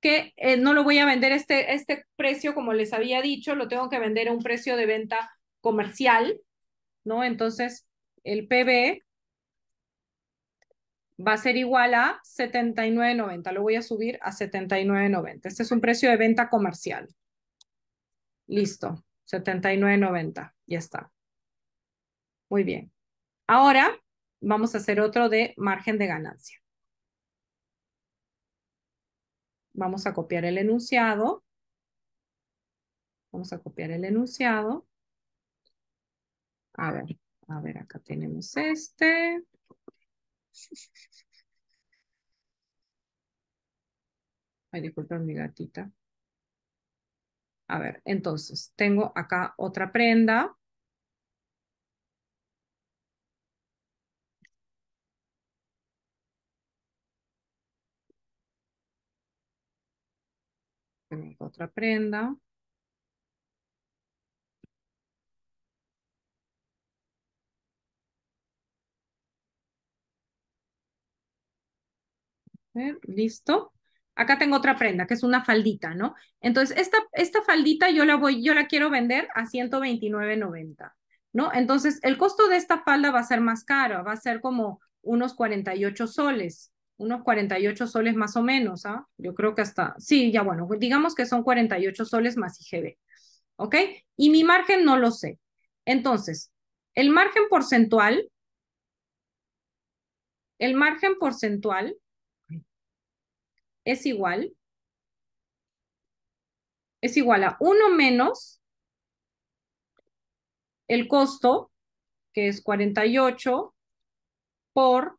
que eh, no lo voy a vender este, este precio, como les había dicho, lo tengo que vender a un precio de venta comercial, ¿no? Entonces, el PB va a ser igual a 79.90, lo voy a subir a 79.90. Este es un precio de venta comercial. Listo, 79.90, ya está. Muy bien. Ahora vamos a hacer otro de margen de ganancia. Vamos a copiar el enunciado. Vamos a copiar el enunciado. A ver, a ver, acá tenemos este. Ay, disculpen mi gatita. A ver, entonces, tengo acá otra prenda. otra prenda. Listo. Acá tengo otra prenda, que es una faldita, ¿no? Entonces, esta, esta faldita yo la voy, yo la quiero vender a 129.90, ¿no? Entonces, el costo de esta falda va a ser más caro, va a ser como unos 48 soles, unos 48 soles más o menos, ¿ah? Yo creo que hasta, sí, ya bueno, pues digamos que son 48 soles más IGB, ¿ok? Y mi margen no lo sé. Entonces, el margen porcentual, el margen porcentual es igual, es igual a 1 menos el costo, que es 48, por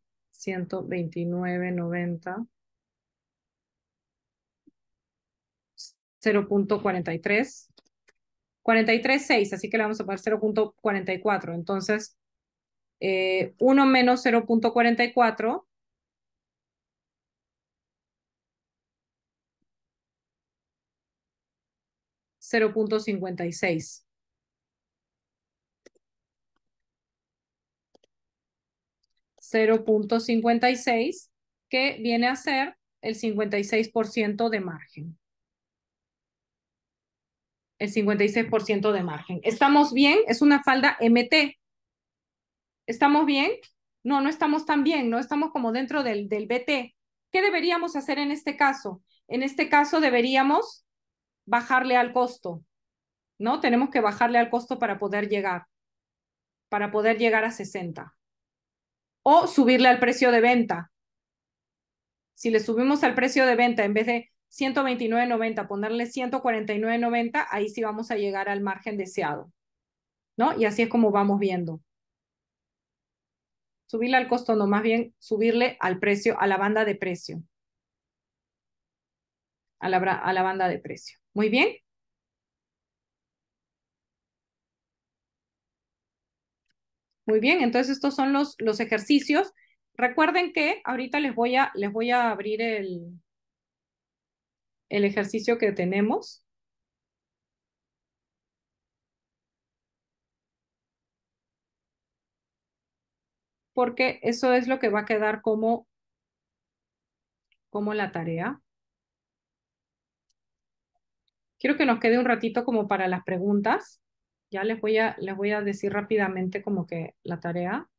ciento veintinueve noventa cero punto cuarenta y tres cuarenta y tres seis así que le vamos a poner cero punto cuarenta y cuatro entonces eh, uno menos cero punto cuarenta y cuatro cero punto cincuenta y seis 0.56, que viene a ser el 56% de margen. El 56% de margen. ¿Estamos bien? Es una falda MT. ¿Estamos bien? No, no estamos tan bien, no estamos como dentro del, del BT. ¿Qué deberíamos hacer en este caso? En este caso deberíamos bajarle al costo, ¿no? Tenemos que bajarle al costo para poder llegar, para poder llegar a 60 o subirle al precio de venta. Si le subimos al precio de venta en vez de 129.90, ponerle 149.90, ahí sí vamos a llegar al margen deseado. ¿No? Y así es como vamos viendo. Subirle al costo, no, más bien subirle al precio, a la banda de precio. A la, a la banda de precio. Muy bien. Muy bien, entonces estos son los, los ejercicios. Recuerden que ahorita les voy a, les voy a abrir el, el ejercicio que tenemos. Porque eso es lo que va a quedar como, como la tarea. Quiero que nos quede un ratito como para las preguntas. Ya les voy a, les voy a decir rápidamente como que la tarea.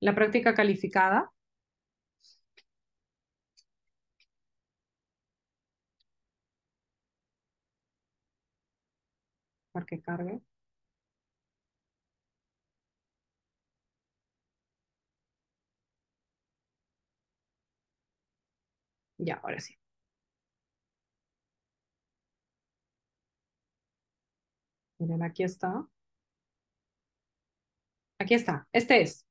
La práctica calificada. Para que cargue. Ya, ahora sí. Miren, aquí está. Aquí está. Este es.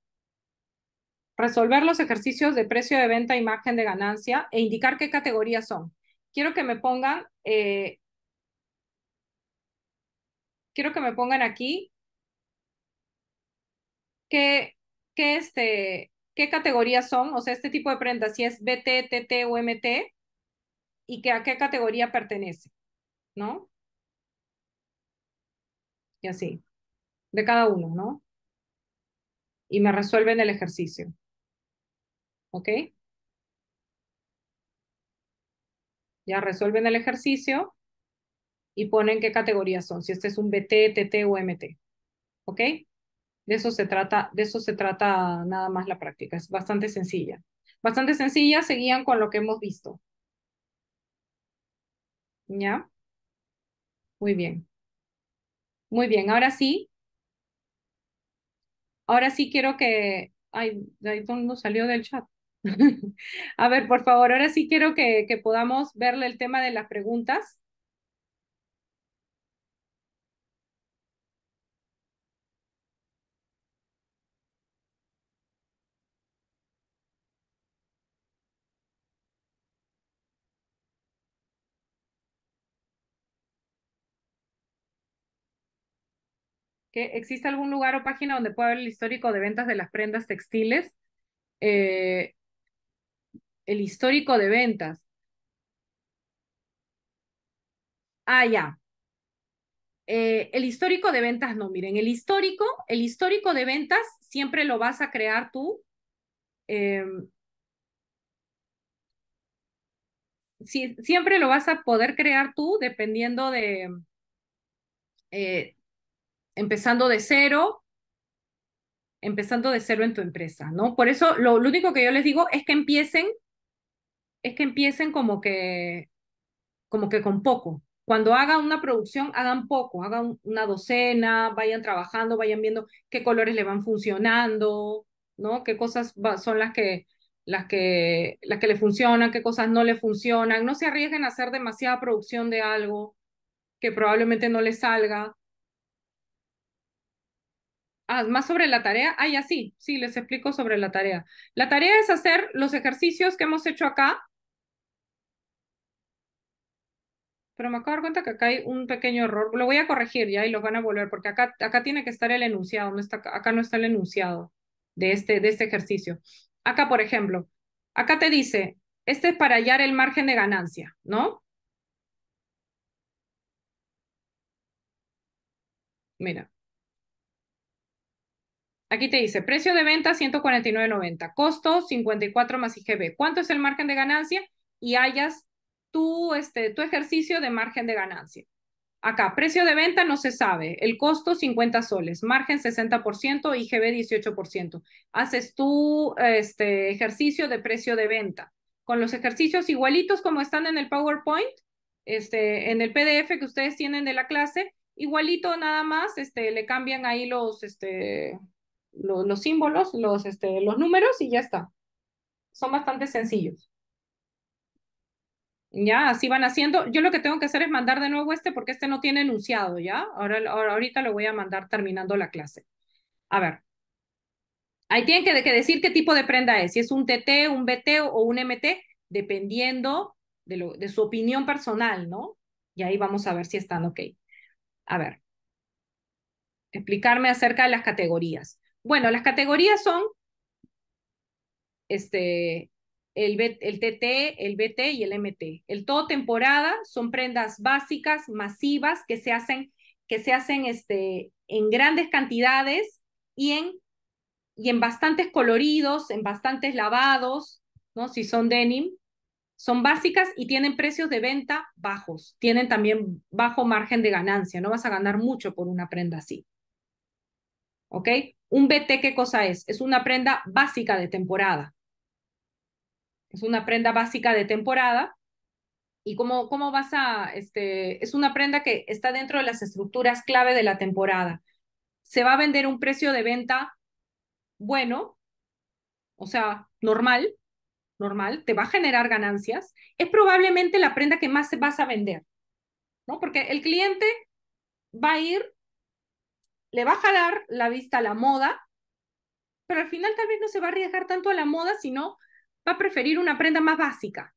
Resolver los ejercicios de precio de venta imagen de ganancia e indicar qué categorías son. Quiero que me pongan, eh, quiero que me pongan aquí qué, qué, este, qué categorías son, o sea, este tipo de prendas, si es BT, TT o MT, y que a qué categoría pertenece, ¿no? y así, de cada uno, ¿no? Y me resuelven el ejercicio. ¿Ok? Ya resuelven el ejercicio y ponen qué categorías son, si este es un BT, TT o MT. ¿Ok? De eso se trata, de eso se trata nada más la práctica, es bastante sencilla. Bastante sencilla, seguían con lo que hemos visto. ¿Ya? Muy bien. Muy bien, ahora sí. Ahora sí quiero que... Ay, Dayton no salió del chat. A ver, por favor, ahora sí quiero que, que podamos verle el tema de las preguntas. existe algún lugar o página donde pueda ver el histórico de ventas de las prendas textiles. Eh, el histórico de ventas. Ah, ya. Eh, el histórico de ventas, no, miren, el histórico, el histórico de ventas siempre lo vas a crear tú. Em, si, siempre lo vas a poder crear tú dependiendo de, eh, empezando de cero, empezando de cero en tu empresa, ¿no? Por eso lo, único que yo les digo es que empiecen, es que empiecen como que, como que con poco. Cuando hagan una producción, hagan poco, hagan una docena, vayan trabajando, vayan viendo qué colores le van funcionando, ¿no? Qué cosas son las que, las que, las que le funcionan, qué cosas no le funcionan. No se arriesguen a hacer demasiada producción de algo que probablemente no les salga. Ah, más sobre la tarea. Ah, ya sí, sí, les explico sobre la tarea. La tarea es hacer los ejercicios que hemos hecho acá. Pero me acabo de dar cuenta que acá hay un pequeño error. Lo voy a corregir ya y los van a volver, porque acá, acá tiene que estar el enunciado. No está, acá no está el enunciado de este, de este ejercicio. Acá, por ejemplo, acá te dice, este es para hallar el margen de ganancia, ¿no? Mira, Aquí te dice, precio de venta 149.90, costo 54 más IGB. ¿Cuánto es el margen de ganancia? Y hallas tu, este, tu ejercicio de margen de ganancia. Acá, precio de venta no se sabe, el costo 50 soles, margen 60%, IGB 18%. Haces tu este, ejercicio de precio de venta. Con los ejercicios igualitos como están en el PowerPoint, este, en el PDF que ustedes tienen de la clase, igualito nada más, este, le cambian ahí los, este, los símbolos, los, este, los números y ya está. Son bastante sencillos. Ya, así van haciendo. Yo lo que tengo que hacer es mandar de nuevo este porque este no tiene enunciado, ¿ya? Ahora, ahorita lo voy a mandar terminando la clase. A ver. Ahí tienen que, que decir qué tipo de prenda es, si es un TT, un BT o un MT, dependiendo de, lo, de su opinión personal, ¿no? Y ahí vamos a ver si están ok. A ver explicarme acerca de las categorías. Bueno, las categorías son este, el, el TT, el BT y el MT. El todo temporada son prendas básicas, masivas, que se hacen, que se hacen este, en grandes cantidades y en, y en bastantes coloridos, en bastantes lavados, ¿no? si son denim. Son básicas y tienen precios de venta bajos. Tienen también bajo margen de ganancia. No vas a ganar mucho por una prenda así. ¿Ok? Un BT, ¿qué cosa es? Es una prenda básica de temporada. Es una prenda básica de temporada. ¿Y cómo, cómo vas a...? Este, es una prenda que está dentro de las estructuras clave de la temporada. Se va a vender un precio de venta bueno, o sea, normal, normal, te va a generar ganancias. Es probablemente la prenda que más vas a vender, ¿no? Porque el cliente va a ir le va a jalar la vista a la moda, pero al final tal vez no se va a arriesgar tanto a la moda, sino va a preferir una prenda más básica.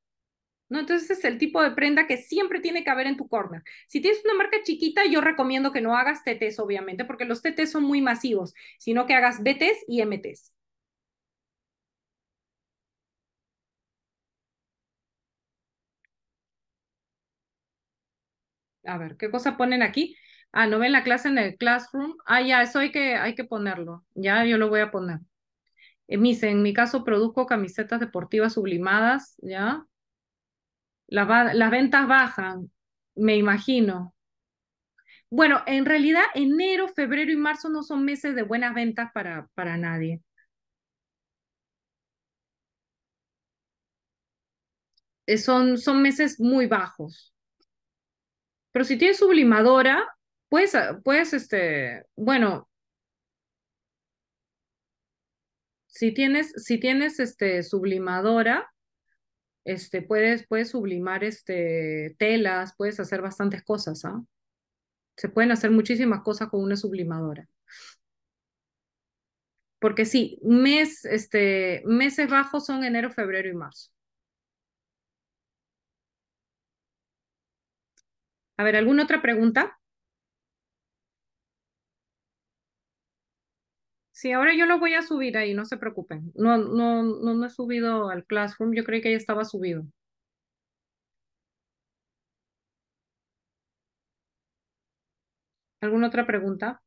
¿no? Entonces es el tipo de prenda que siempre tiene que haber en tu corner. Si tienes una marca chiquita, yo recomiendo que no hagas TTs, obviamente, porque los TTs son muy masivos, sino que hagas BTs y MTs. A ver, ¿qué cosa ponen aquí? ah, no ven la clase en el classroom, ah, ya, eso hay que, hay que ponerlo, ya yo lo voy a poner. En eh, mi, en mi caso produzco camisetas deportivas sublimadas, ¿ya? Las, ventas bajan, me imagino. Bueno, en realidad enero, febrero y marzo no son meses de buenas ventas para, para nadie. Eh, son, son meses muy bajos. Pero si tienes sublimadora, Ah, puedes, este, bueno, si tienes, si tienes este sublimadora, este, puedes, puedes sublimar este, telas, puedes hacer bastantes cosas, ¿ah? Se pueden hacer muchísimas cosas con una sublimadora. Porque sí, mes, este, meses bajos son enero, febrero y marzo. A ver, ¿alguna otra pregunta? Sí, ahora yo lo voy a subir ahí, no se preocupen. No, no, no, he subido al Classroom, yo creí que ya estaba subido. ¿Alguna otra pregunta?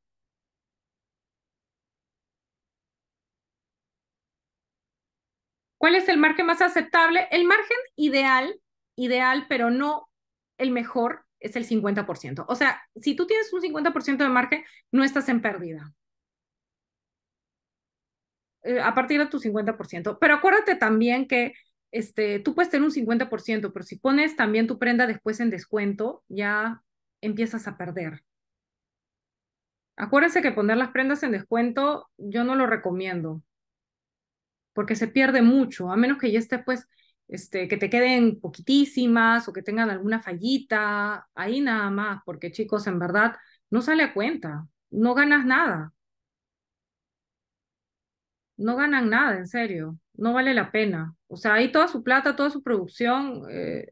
¿Cuál es el margen más aceptable? El margen ideal, ideal, pero no el mejor, es el 50%. O sea, si tú tienes un 50% de margen, no estás en pérdida. Eh, a partir de tu 50%. Pero acuérdate también que este, tú puedes tener un 50%, pero si pones también tu prenda después en descuento, ya empiezas a perder. Acuérdense que poner las prendas en descuento yo no lo recomiendo, porque se pierde mucho, a menos que ya esté pues, este, que te queden poquitísimas o que tengan alguna fallita, ahí nada más, porque chicos, en verdad, no sale a cuenta, no ganas nada no ganan nada, en serio, no vale la pena. O sea, ahí toda su plata, toda su producción... Eh,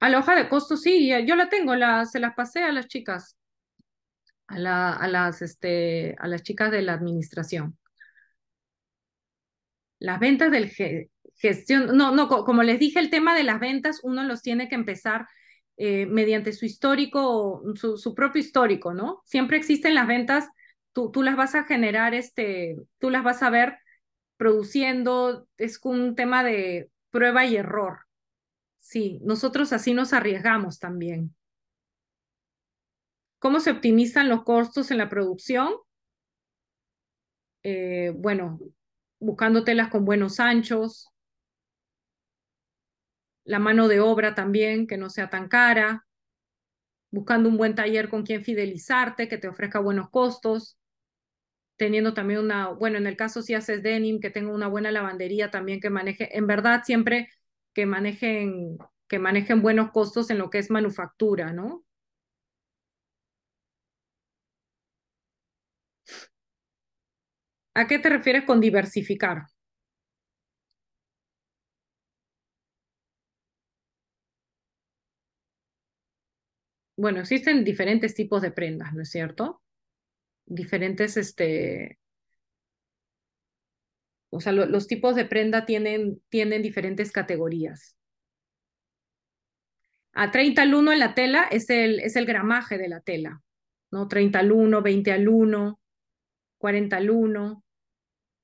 a la hoja de costos, sí, yo la tengo, se las pasé a las chicas, a, la, a, las, este, a las chicas de la administración. Las ventas del, gestión, no, no, como les dije, el tema de las ventas uno los tiene que empezar eh, mediante su histórico, su, propio histórico, ¿no? Siempre existen las ventas, tú, tú las vas a generar, este, tú las vas a ver produciendo, es un tema de prueba y error. Sí, nosotros así nos arriesgamos también. ¿Cómo se optimizan los costos en la producción? Eh, bueno, buscando telas con buenos anchos, la mano de obra también, que no sea tan cara, buscando un buen taller con quien fidelizarte, que te ofrezca buenos costos, teniendo también una, bueno, en el caso si haces denim, que tenga una buena lavandería también que maneje, en verdad siempre que manejen, que manejen buenos costos en lo que es manufactura, ¿no? ¿A qué te refieres con diversificar? bueno, existen diferentes tipos de prendas, ¿no es cierto? Diferentes, este, o sea, los tipos de prenda tienen, diferentes categorías. A 30 al 1 en la tela es el, es el gramaje de la tela, ¿no? 30 al 1, 20 al 1, 40 al 1.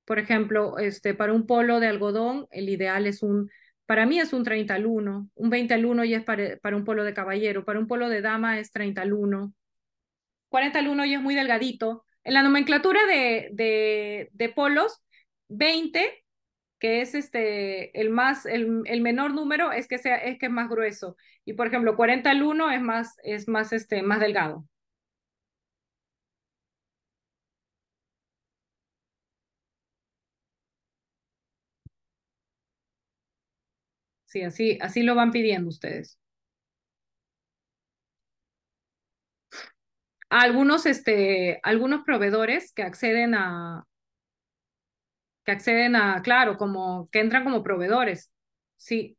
Por ejemplo, este, para un polo de algodón, el ideal es un para mí es un 30 al 1, un 20 al 1 ya es para, un polo de caballero, para un polo de dama es 30 al 1, 40 al 1 ya es muy delgadito. En la nomenclatura de, polos, 20, que es este, el, más, el, menor número, es que, es más grueso. Y por ejemplo, 40 al 1 es más, este, más delgado. Sí, así, así lo van pidiendo ustedes. Algunos, este, algunos proveedores que acceden a, que acceden a, claro, como que entran como proveedores, sí,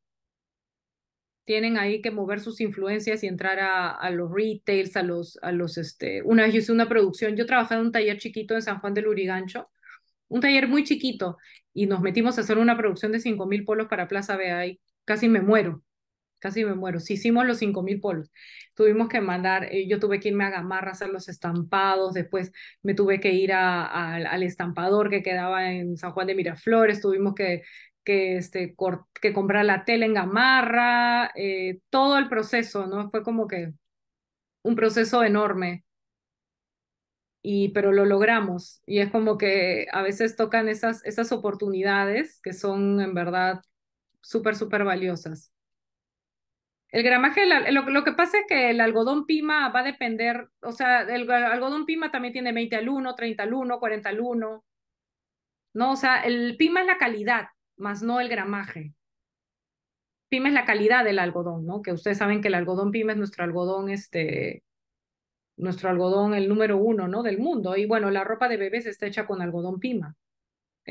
tienen ahí que mover sus influencias y entrar a, a, los retails, a los, a los, este, una vez yo hice una producción, yo trabajaba en un taller chiquito en San Juan del Urigancho, un taller muy chiquito, y nos metimos a hacer una producción de 5.000 polos para Plaza BAI casi me muero, casi me muero. si hicimos los 5.000 polos. Tuvimos que mandar, eh, yo tuve que irme a Gamarra a hacer los estampados, después me tuve que ir a, al estampador que quedaba en San Juan de Miraflores, tuvimos que, que, este, que comprar la tela en Gamarra, eh, todo el proceso, ¿no? Fue como que un proceso enorme. Y, pero lo logramos y es como que a veces tocan esas, esas oportunidades que son en verdad súper, súper valiosas. El gramaje, lo, que pasa es que el algodón pima va a depender, o sea, el, algodón pima también tiene 20 al 1, 30 al 1, 40 al 1. No, o sea, el pima es la calidad, más no el gramaje. Pima es la calidad del algodón, ¿no? Que ustedes saben que el algodón pima es nuestro algodón, este, nuestro algodón, el número uno, ¿no? Del mundo. Y bueno, la ropa de bebés está hecha con algodón pima.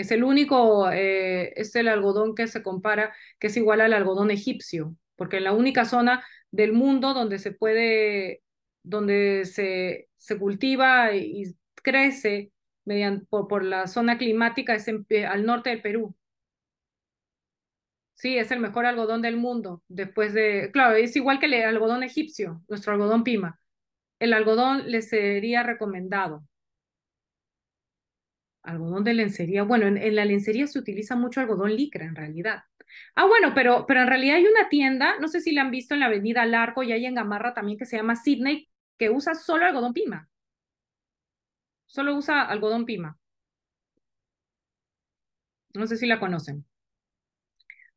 Es el único, eh, es el algodón que se compara, que es igual al algodón egipcio, porque es la única zona del mundo donde se puede, donde se, se cultiva y, crece mediante, por, la zona climática es al norte del Perú. Sí, es el mejor algodón del mundo. Después de, claro, es igual que el algodón egipcio, nuestro algodón pima. El algodón le sería recomendado algodón de lencería. Bueno, en, la lencería se utiliza mucho algodón licra en realidad. Ah, bueno, pero, pero en realidad hay una tienda, no sé si la han visto en la avenida Largo y hay en Gamarra también que se llama Sydney, que usa solo algodón pima. Solo usa algodón pima. No sé si la conocen.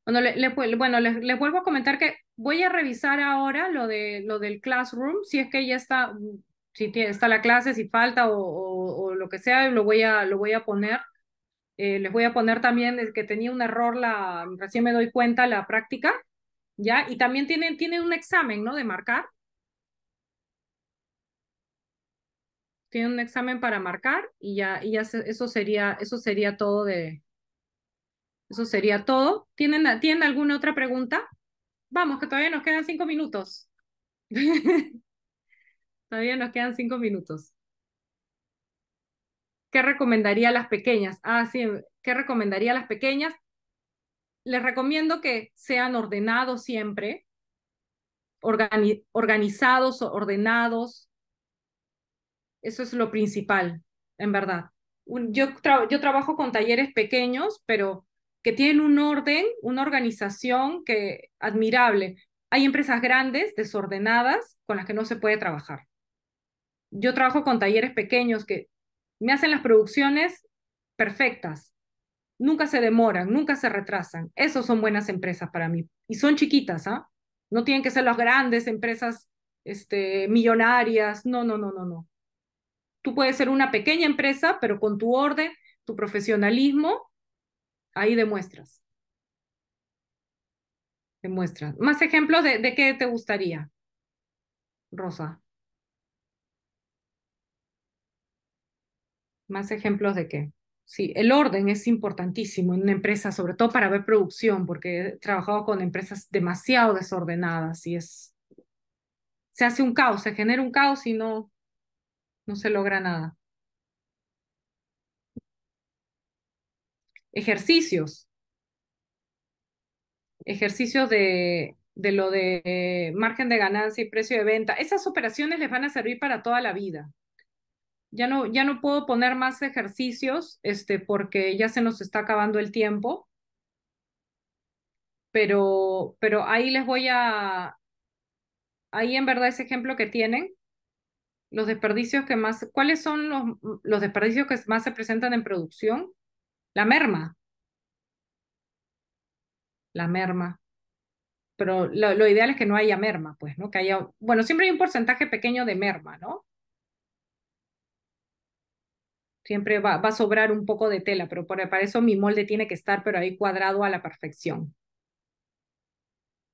Bueno, le, bueno les, vuelvo a comentar que voy a revisar ahora lo, de, lo del classroom, si es que ya está, si está la clase, si falta o, o, lo que sea, lo voy a, lo voy a poner. Eh, les voy a poner también que tenía un error, la, recién me doy cuenta, la práctica, ¿ya? Y también tienen, un examen, ¿no? De marcar. Tienen un examen para marcar y ya, y eso, sería, eso sería todo de... Eso sería todo. ¿Tienen, ¿Tienen alguna otra pregunta? Vamos, que todavía nos quedan cinco minutos. Todavía nos quedan cinco minutos. ¿Qué recomendaría a las pequeñas? Ah, sí, ¿qué recomendaría a las pequeñas? Les recomiendo que sean ordenados siempre, organizados, ordenados. Eso es lo principal, en verdad. Yo, yo trabajo con talleres pequeños, pero que tienen un orden, una organización que admirable. Hay empresas grandes, desordenadas, con las que no se puede trabajar yo trabajo con talleres pequeños que me hacen las producciones perfectas, nunca se demoran, nunca se retrasan. Esas son buenas empresas para mí. Y son chiquitas, ¿ah? No tienen que ser las grandes empresas este, millonarias, no, no, no, no, no. Tú puedes ser una pequeña empresa, pero con tu orden, tu profesionalismo, ahí demuestras. Demuestras. Más ejemplos de qué te gustaría, Rosa. más ejemplos de qué. Sí, el orden es importantísimo en una empresa, sobre todo para ver producción, porque he trabajado con empresas demasiado desordenadas y es se hace un caos, se genera un caos y no no se logra nada. Ejercicios. Ejercicios de de lo de eh, margen de ganancia y precio de venta. Esas operaciones les van a servir para toda la vida ya no, ya no puedo poner más ejercicios este, porque ya se nos está acabando el tiempo. Pero, pero ahí les voy a, ahí en verdad ese ejemplo que tienen, los desperdicios que más, ¿cuáles son los, los desperdicios que más se presentan en producción? La merma. La merma. Pero lo, lo ideal es que no haya merma, pues, ¿no? Que haya, bueno, siempre hay un porcentaje pequeño de merma, ¿no? Siempre va, va, a sobrar un poco de tela, pero para, eso mi molde tiene que estar, pero ahí cuadrado a la perfección.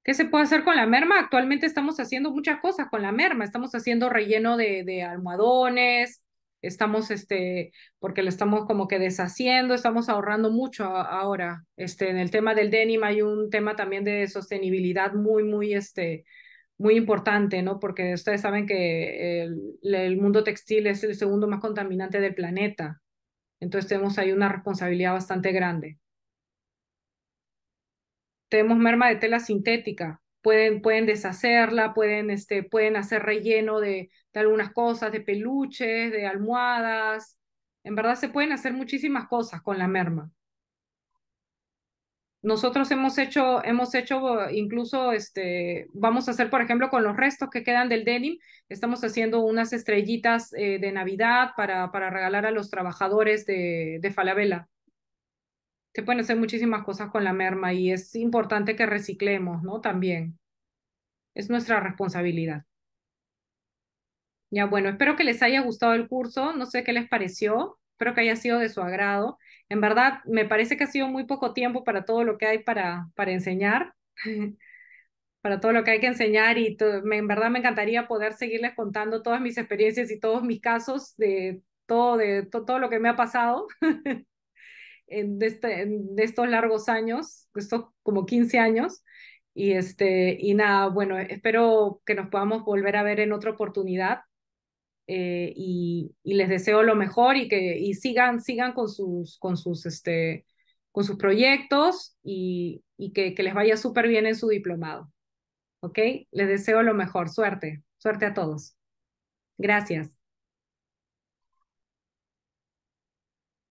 ¿Qué se puede hacer con la merma? Actualmente estamos haciendo muchas cosas con la merma. Estamos haciendo relleno de, de almohadones, estamos, este, porque lo estamos como que deshaciendo, estamos ahorrando mucho ahora. Este, en el tema del denim hay un tema también de sostenibilidad muy, muy, este, muy importante, ¿no? Porque ustedes saben que el, mundo textil es el segundo más contaminante del planeta. Entonces tenemos ahí una responsabilidad bastante grande. Tenemos merma de tela sintética. Pueden, pueden deshacerla, pueden, este, pueden hacer relleno de, de algunas cosas, de peluches, de almohadas. En verdad se pueden hacer muchísimas cosas con la merma. Nosotros hemos hecho, hemos hecho incluso, este, vamos a hacer, por ejemplo, con los restos que quedan del denim, estamos haciendo unas estrellitas eh, de Navidad para, para regalar a los trabajadores de, de Falabella. Se pueden hacer muchísimas cosas con la merma y es importante que reciclemos, ¿no? También. Es nuestra responsabilidad. Ya, bueno, espero que les haya gustado el curso. No sé qué les pareció. Espero que haya sido de su agrado. En verdad, me parece que ha sido muy poco tiempo para todo lo que hay para, para enseñar, para todo lo que hay que enseñar y en verdad me encantaría poder seguirles contando todas mis experiencias y todos mis casos de todo, de todo lo que me ha pasado de, este, de estos largos años, estos como 15 años. Y, este, y nada, bueno, espero que nos podamos volver a ver en otra oportunidad. Eh, y, les deseo lo mejor y que sigan, sigan con sus, con sus, este, con sus proyectos y, que, les vaya súper bien en su diplomado. ¿Ok? Les deseo lo mejor. Suerte. Suerte a todos. Gracias.